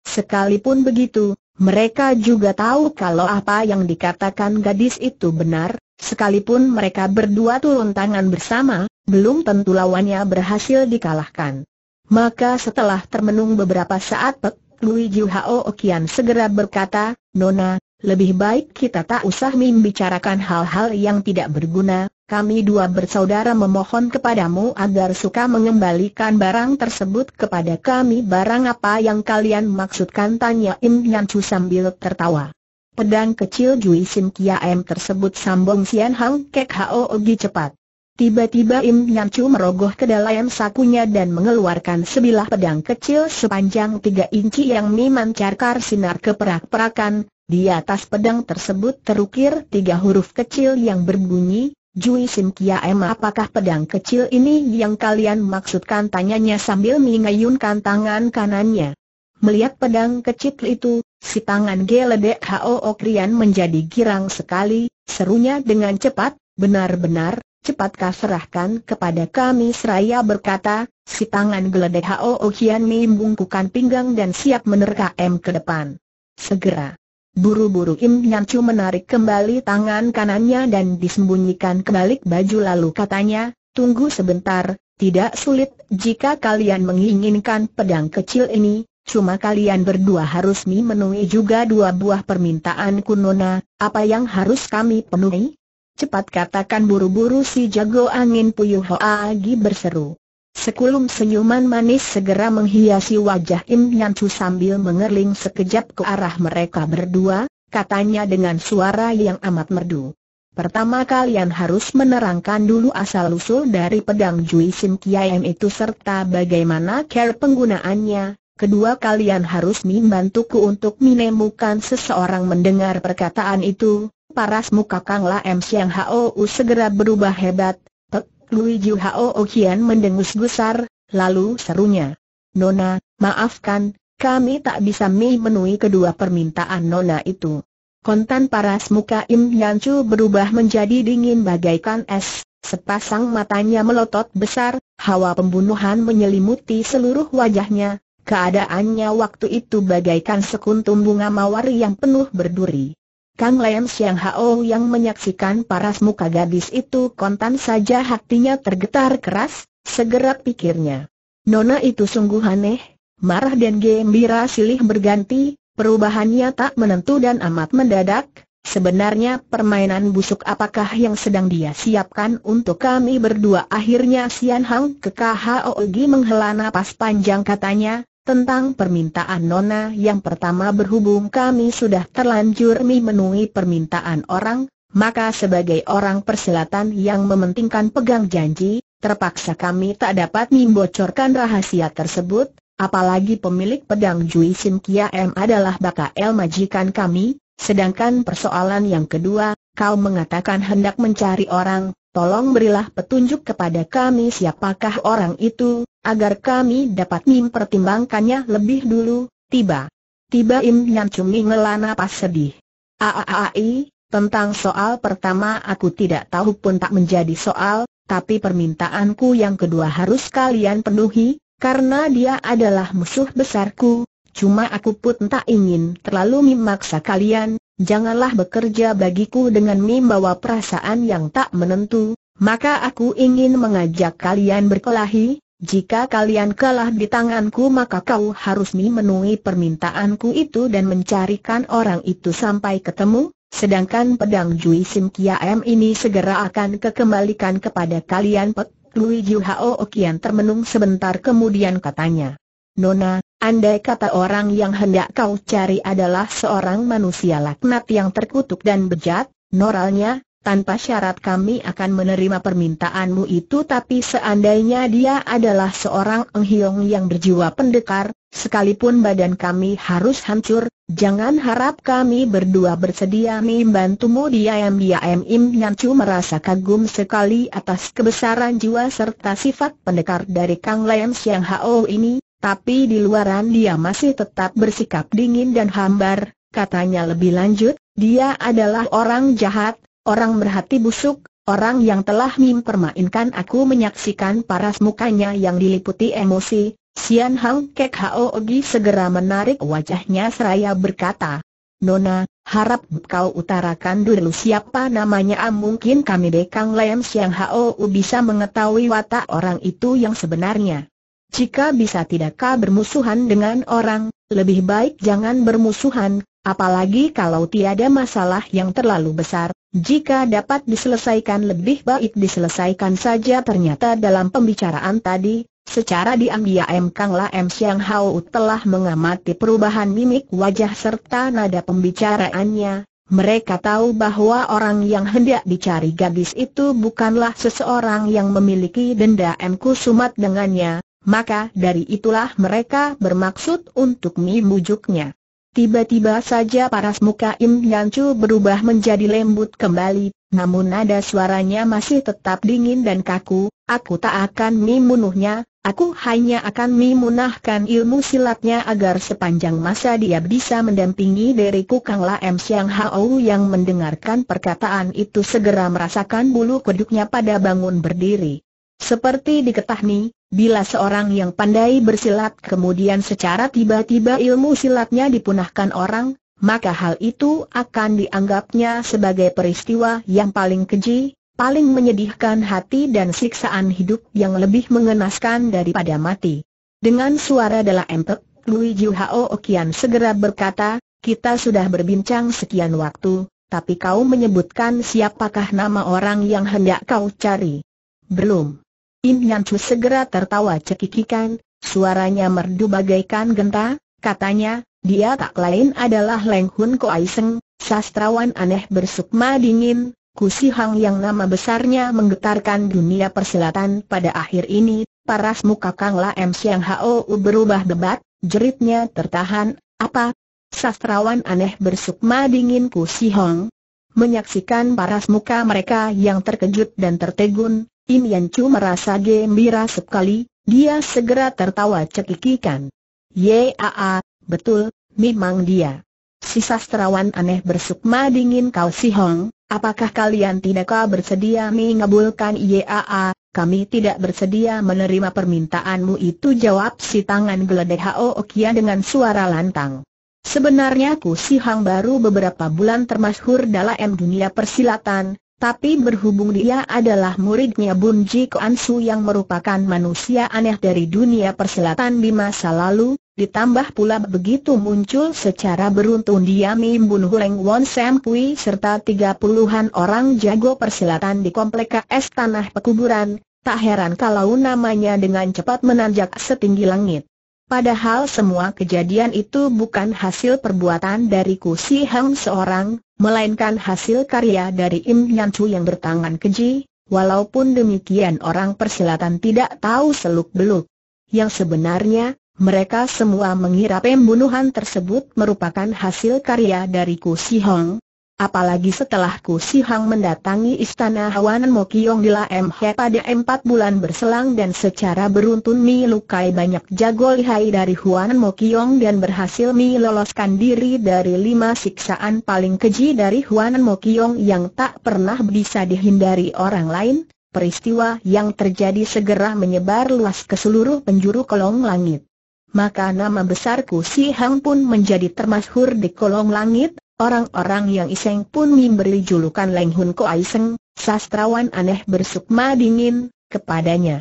Sekalipun begitu, mereka juga tahu kalau apa yang dikatakan gadis itu benar, Sekalipun mereka berdua turun tangan bersama, belum tentu lawannya berhasil dikalahkan. Maka setelah termenung beberapa saat Pek Lui Jiu Hao Okian segera berkata, Nona, lebih baik kita tak usah membicarakan hal-hal yang tidak berguna, kami dua bersaudara memohon kepadamu agar suka mengembalikan barang tersebut kepada kami Barang apa yang kalian maksudkan tanya Im Yan Chu sambil tertawa Pedang kecil Jui Sim M tersebut sambung Sian Hang Kek Hao Ogi cepat. Tiba-tiba Im Nyan Chu merogoh ke dalam sakunya dan mengeluarkan sebilah pedang kecil sepanjang tiga inci yang memancarkan sinar keperak-perakan. Di atas pedang tersebut terukir tiga huruf kecil yang berbunyi, Jui Sim M apakah pedang kecil ini yang kalian maksudkan tanyanya sambil mengayunkan tangan kanannya. Melihat pedang kecil itu, si tangan geledek ho okrian menjadi girang sekali, serunya dengan cepat, benar-benar, cepatkah serahkan kepada kami seraya berkata, si tangan geledek ho okrian membungkukan pinggang dan siap menerka M ke depan. Segera. Buru-buru Im Nyancu menarik kembali tangan kanannya dan disembunyikan ke balik baju lalu katanya, tunggu sebentar, tidak sulit jika kalian menginginkan pedang kecil ini, Cuma kalian berdua harus memenuhi juga dua buah permintaan kunona, apa yang harus kami penuhi? Cepat katakan buru-buru si jago angin Puyuh agi berseru. Sekulum senyuman manis segera menghiasi wajah Im Nyan Chu sambil mengerling sekejap ke arah mereka berdua, katanya dengan suara yang amat merdu. Pertama kalian harus menerangkan dulu asal-usul dari pedang Jui Sim Kiam itu serta bagaimana care penggunaannya, kedua kalian harus membantuku untuk menemukan seseorang mendengar perkataan itu, paras muka Kang M. Siang Hou segera berubah hebat, Pek Lui Ju Hou Kian mendengus besar, lalu serunya. Nona, maafkan, kami tak bisa memenuhi kedua permintaan Nona itu. Kontan paras muka Im Yan Chu berubah menjadi dingin bagaikan es, sepasang matanya melotot besar, hawa pembunuhan menyelimuti seluruh wajahnya, Keadaannya waktu itu bagaikan sekuntum bunga mawar yang penuh berduri. Kang Lem Siang Hao yang menyaksikan paras muka gadis itu kontan saja hatinya tergetar keras, segera pikirnya. Nona itu sungguh aneh, marah dan gembira silih berganti, perubahannya tak menentu dan amat mendadak, Sebenarnya permainan busuk apakah yang sedang dia siapkan untuk kami berdua? Akhirnya Sian Hang ke KHOG menghela napas panjang katanya, tentang permintaan Nona yang pertama berhubung kami sudah terlanjur memenuhi permintaan orang, maka sebagai orang persilatan yang mementingkan pegang janji, terpaksa kami tak dapat membocorkan rahasia tersebut, apalagi pemilik pedang Jui Sim Kia M adalah bakal majikan kami, sedangkan persoalan yang kedua, kau mengatakan hendak mencari orang, tolong berilah petunjuk kepada kami siapakah orang itu, agar kami dapat mempertimbangkannya lebih dulu, tiba. Tiba Im Nyan Cumi ngelana pas sedih. Aaai, tentang soal pertama aku tidak tahu pun tak menjadi soal, tapi permintaanku yang kedua harus kalian penuhi, karena dia adalah musuh besarku, cuma aku pun tak ingin terlalu memaksa kalian, janganlah bekerja bagiku dengan membawa perasaan yang tak menentu, maka aku ingin mengajak kalian berkelahi, jika kalian kalah di tanganku maka kau harus memenuhi permintaanku itu dan mencarikan orang itu sampai ketemu, sedangkan pedang Jui Sim M ini segera akan kekembalikan kepada kalian Pek Lui Jiu Hao Okian termenung sebentar kemudian katanya. Nona, Andai kata orang yang hendak kau cari adalah seorang manusia laknat yang terkutuk dan bejat, noralnya, tanpa syarat kami akan menerima permintaanmu itu tapi seandainya dia adalah seorang enghiong yang berjiwa pendekar, sekalipun badan kami harus hancur, jangan harap kami berdua bersedia membantumu diam-diam Im Nyancu merasa kagum sekali atas kebesaran jiwa serta sifat pendekar dari Kang Lam Siang Hao ini, tapi di luaran dia masih tetap bersikap dingin dan hambar, katanya lebih lanjut, dia adalah orang jahat, orang berhati busuk, orang yang telah mempermainkan aku menyaksikan paras mukanya yang diliputi emosi, Sian Hang Kek Hao Ogi segera menarik wajahnya seraya berkata, Nona, harap kau utarakan dulu siapa namanya ah, mungkin kami Dekang Lem Siang Hao bisa mengetahui watak orang itu yang sebenarnya. Jika bisa tidakkah bermusuhan dengan orang, lebih baik jangan bermusuhan, apalagi kalau tiada masalah yang terlalu besar. Jika dapat diselesaikan lebih baik diselesaikan saja ternyata dalam pembicaraan tadi, Secara diam-diam Kang M. Siang Hao telah mengamati perubahan mimik wajah serta nada pembicaraannya. Mereka tahu bahwa orang yang hendak dicari gadis itu bukanlah seseorang yang memiliki dendam kusumat dengannya, maka dari itulah mereka bermaksud untuk membujuknya. Tiba-tiba saja paras muka Im Yancu berubah menjadi lembut kembali, namun nada suaranya masih tetap dingin dan kaku, aku tak akan membunuhnya, aku hanya akan memunahkan ilmu silatnya agar sepanjang masa dia bisa mendampingi diriku Kang M. Siang Hao yang mendengarkan perkataan itu segera merasakan bulu keduknya pada bangun berdiri. Seperti diketahui, bila seorang yang pandai bersilat kemudian secara tiba-tiba ilmu silatnya dipunahkan orang, maka hal itu akan dianggapnya sebagai peristiwa yang paling keji, paling menyedihkan hati dan siksaan hidup yang lebih mengenaskan daripada mati. Dengan suara dalam empek, Luigi Jiu Hao Okian segera berkata, kita sudah berbincang sekian waktu, tapi kau menyebutkan siapakah nama orang yang hendak kau cari. Belum. Im Yan Chu segera tertawa cekikikan, suaranya merdu bagaikan genta, katanya, dia tak lain adalah Leng Hun Seng, sastrawan aneh bersukma dingin, Si Hang yang nama besarnya menggetarkan dunia perselatan. pada akhir ini, paras muka Kang MC Siang hao berubah debat, jeritnya tertahan, apa? Sastrawan aneh bersukma dingin Si Hang? Menyaksikan paras muka mereka yang terkejut dan tertegun, Im Yan Chu merasa gembira sekali, dia segera tertawa cekikikan. Yaa, betul, memang dia. Si sastrawan aneh bersukma dingin kau si Hong, apakah kalian tidakkah bersedia mengabulkan Yaa, kami tidak bersedia menerima permintaanmu itu jawab si tangan geledek Hao Okia dengan suara lantang. Sebenarnya Ku Si Hang baru beberapa bulan termasyhur dalam dunia persilatan, tapi berhubung dia adalah muridnya Bun Ji Ansu yang merupakan manusia aneh dari dunia perselatan di masa lalu, ditambah pula begitu muncul secara beruntun dia Mim Huleng Won Sam Kui serta tiga puluhan orang jago perselatan di komplek KS Tanah Pekuburan, tak heran kalau namanya dengan cepat menanjak setinggi langit. Padahal semua kejadian itu bukan hasil perbuatan dari Kusi Hang seorang, melainkan hasil karya dari Im Nyan Chu yang bertangan keji, walaupun demikian orang persilatan tidak tahu seluk-beluk. Yang sebenarnya, mereka semua mengira pembunuhan tersebut merupakan hasil karya dari Ku Si Hong, Apalagi setelah Ku Si Hang mendatangi istana Mo Mokiong di M He pada empat bulan berselang dan secara beruntun melukai banyak jago lihai dari Huanan Mokiong dan berhasil meloloskan diri dari lima siksaan paling keji dari Huanan Mokiong yang tak pernah bisa dihindari orang lain, peristiwa yang terjadi segera menyebar luas ke seluruh penjuru kolong langit. Maka nama besar Ku Si Hang pun menjadi termasyhur di kolong langit, Orang-orang yang iseng pun memberi julukan Leng Hun Ko Aiseng, sastrawan aneh bersukma dingin, kepadanya.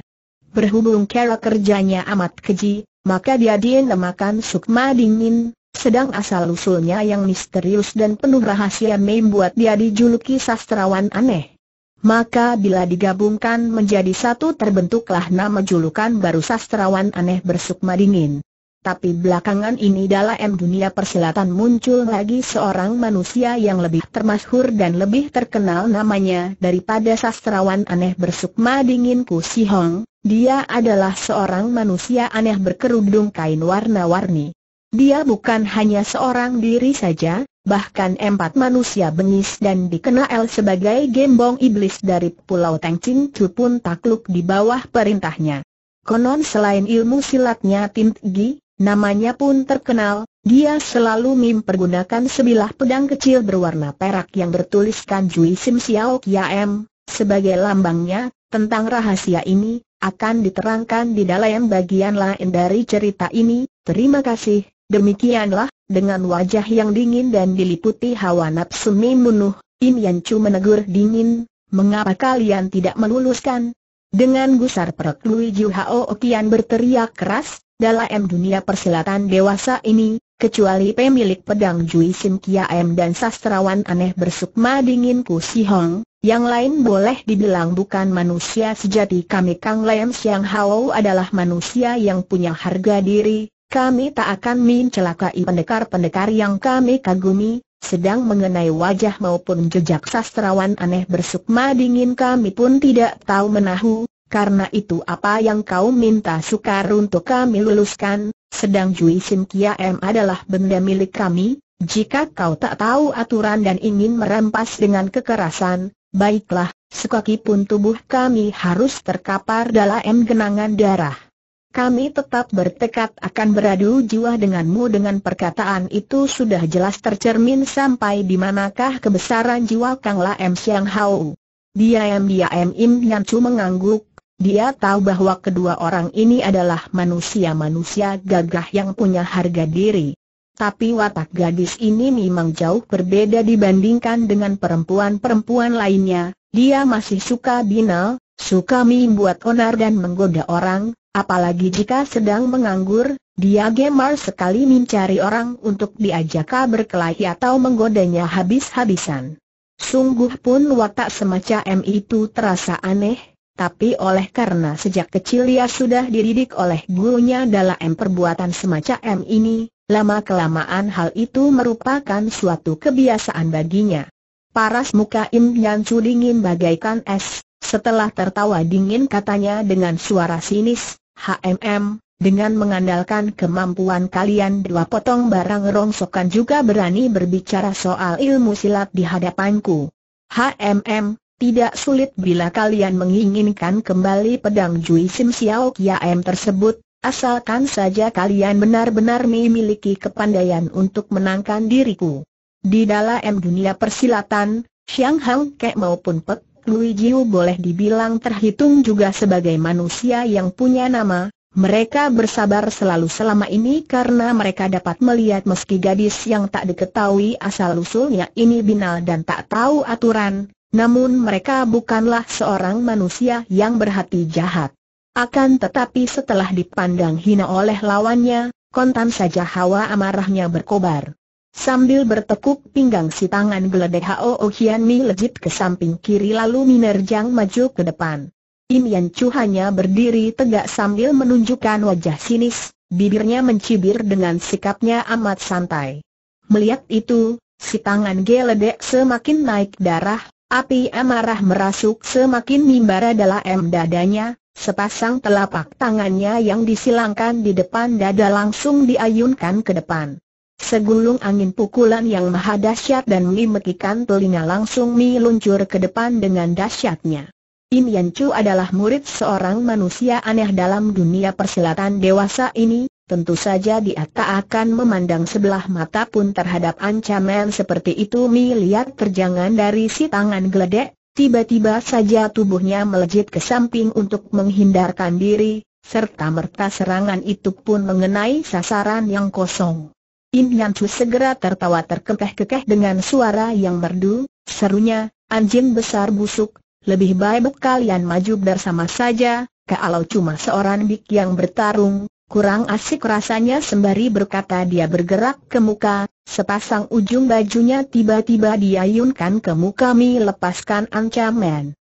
Berhubung kerja kerjanya amat keji, maka dia dinamakan sukma dingin, sedang asal-usulnya yang misterius dan penuh rahasia membuat dia dijuluki sastrawan aneh. Maka bila digabungkan menjadi satu terbentuklah nama julukan baru sastrawan aneh bersukma dingin. Tapi belakangan ini dalam dunia persilatan muncul lagi seorang manusia yang lebih termasyhur dan lebih terkenal namanya daripada sastrawan aneh bersukma dinginku Si Hong. Dia adalah seorang manusia aneh berkerudung kain warna-warni. Dia bukan hanya seorang diri saja, bahkan empat manusia bengis dan dikenal sebagai gembong iblis dari Pulau Tengcing Chu pun takluk di bawah perintahnya. Konon selain ilmu silatnya Tim Namanya pun terkenal, dia selalu mempergunakan sebilah pedang kecil berwarna perak yang bertuliskan Jui Sim Xiao M, sebagai lambangnya, tentang rahasia ini, akan diterangkan di dalam bagian lain dari cerita ini, terima kasih, demikianlah, dengan wajah yang dingin dan diliputi hawa nafsu membunuh, Im Yan Chu menegur dingin, mengapa kalian tidak meluluskan? Dengan gusar perut Lui Ju Hao Kian berteriak keras, dalam dunia persilatan dewasa ini, kecuali pemilik pedang Jui Sim M dan sastrawan aneh bersukma dingin Ku Si Hong, yang lain boleh dibilang bukan manusia sejati kami Kang Lem Siang Hao adalah manusia yang punya harga diri, kami tak akan mencelakai pendekar-pendekar yang kami kagumi, sedang mengenai wajah maupun jejak sastrawan aneh bersukma dingin kami pun tidak tahu menahu, karena itu apa yang kau minta sukar untuk kami luluskan, sedang Jui Sim Kia M adalah benda milik kami, jika kau tak tahu aturan dan ingin merampas dengan kekerasan, baiklah, sekaki tubuh kami harus terkapar dalam genangan darah. Kami tetap bertekad akan beradu jiwa denganmu dengan perkataan itu sudah jelas tercermin sampai di manakah kebesaran jiwa Kang Lam Siang Hao. dia diam Im Nyan Chu mengangguk, dia tahu bahwa kedua orang ini adalah manusia-manusia gagah yang punya harga diri. Tapi watak gadis ini memang jauh berbeda dibandingkan dengan perempuan-perempuan lainnya. Dia masih suka binal, suka membuat onar dan menggoda orang, apalagi jika sedang menganggur, dia gemar sekali mencari orang untuk diajak berkelahi atau menggodanya habis-habisan. Sungguh pun watak semacam itu terasa aneh, tapi oleh karena sejak kecil ia sudah dididik oleh gurunya dalam perbuatan semacam ini, lama-kelamaan hal itu merupakan suatu kebiasaan baginya. Paras muka Im Yancu dingin bagaikan es, setelah tertawa dingin katanya dengan suara sinis, HMM, dengan mengandalkan kemampuan kalian dua potong barang rongsokan juga berani berbicara soal ilmu silat di hadapanku. HMM, tidak sulit bila kalian menginginkan kembali pedang Jui Sim Xiao M tersebut, asalkan saja kalian benar-benar memiliki kepandaian untuk menangkan diriku. Di dalam dunia persilatan, Xiang Hang Ke maupun Pek Lui Jiu boleh dibilang terhitung juga sebagai manusia yang punya nama, mereka bersabar selalu selama ini karena mereka dapat melihat meski gadis yang tak diketahui asal-usulnya ini binal dan tak tahu aturan, namun mereka bukanlah seorang manusia yang berhati jahat. Akan tetapi setelah dipandang hina oleh lawannya, kontan saja hawa amarahnya berkobar. Sambil bertekuk pinggang si tangan geledek Hao Hian Mi lejit ke samping kiri lalu menerjang maju ke depan. Im Yan Chu hanya berdiri tegak sambil menunjukkan wajah sinis, bibirnya mencibir dengan sikapnya amat santai. Melihat itu, si tangan geledek semakin naik darah, Api amarah merasuk semakin mimbara dalam dadanya, sepasang telapak tangannya yang disilangkan di depan dada langsung diayunkan ke depan. Segulung angin pukulan yang maha dahsyat dan memekikan telinga langsung meluncur ke depan dengan dahsyatnya. Im Yan Chu adalah murid seorang manusia aneh dalam dunia persilatan dewasa ini, tentu saja dia tak akan memandang sebelah mata pun terhadap ancaman seperti itu Mi lihat terjangan dari si tangan geledek, tiba-tiba saja tubuhnya melejit ke samping untuk menghindarkan diri, serta merta serangan itu pun mengenai sasaran yang kosong. Im Yan Chu segera tertawa terkekeh-kekeh dengan suara yang merdu, serunya, anjing besar busuk, lebih baik kalian maju bersama saja, kalau cuma seorang dik yang bertarung, Kurang asik rasanya sembari berkata dia bergerak ke muka, sepasang ujung bajunya tiba-tiba diayunkan ke muka Mi lepaskan ancaman.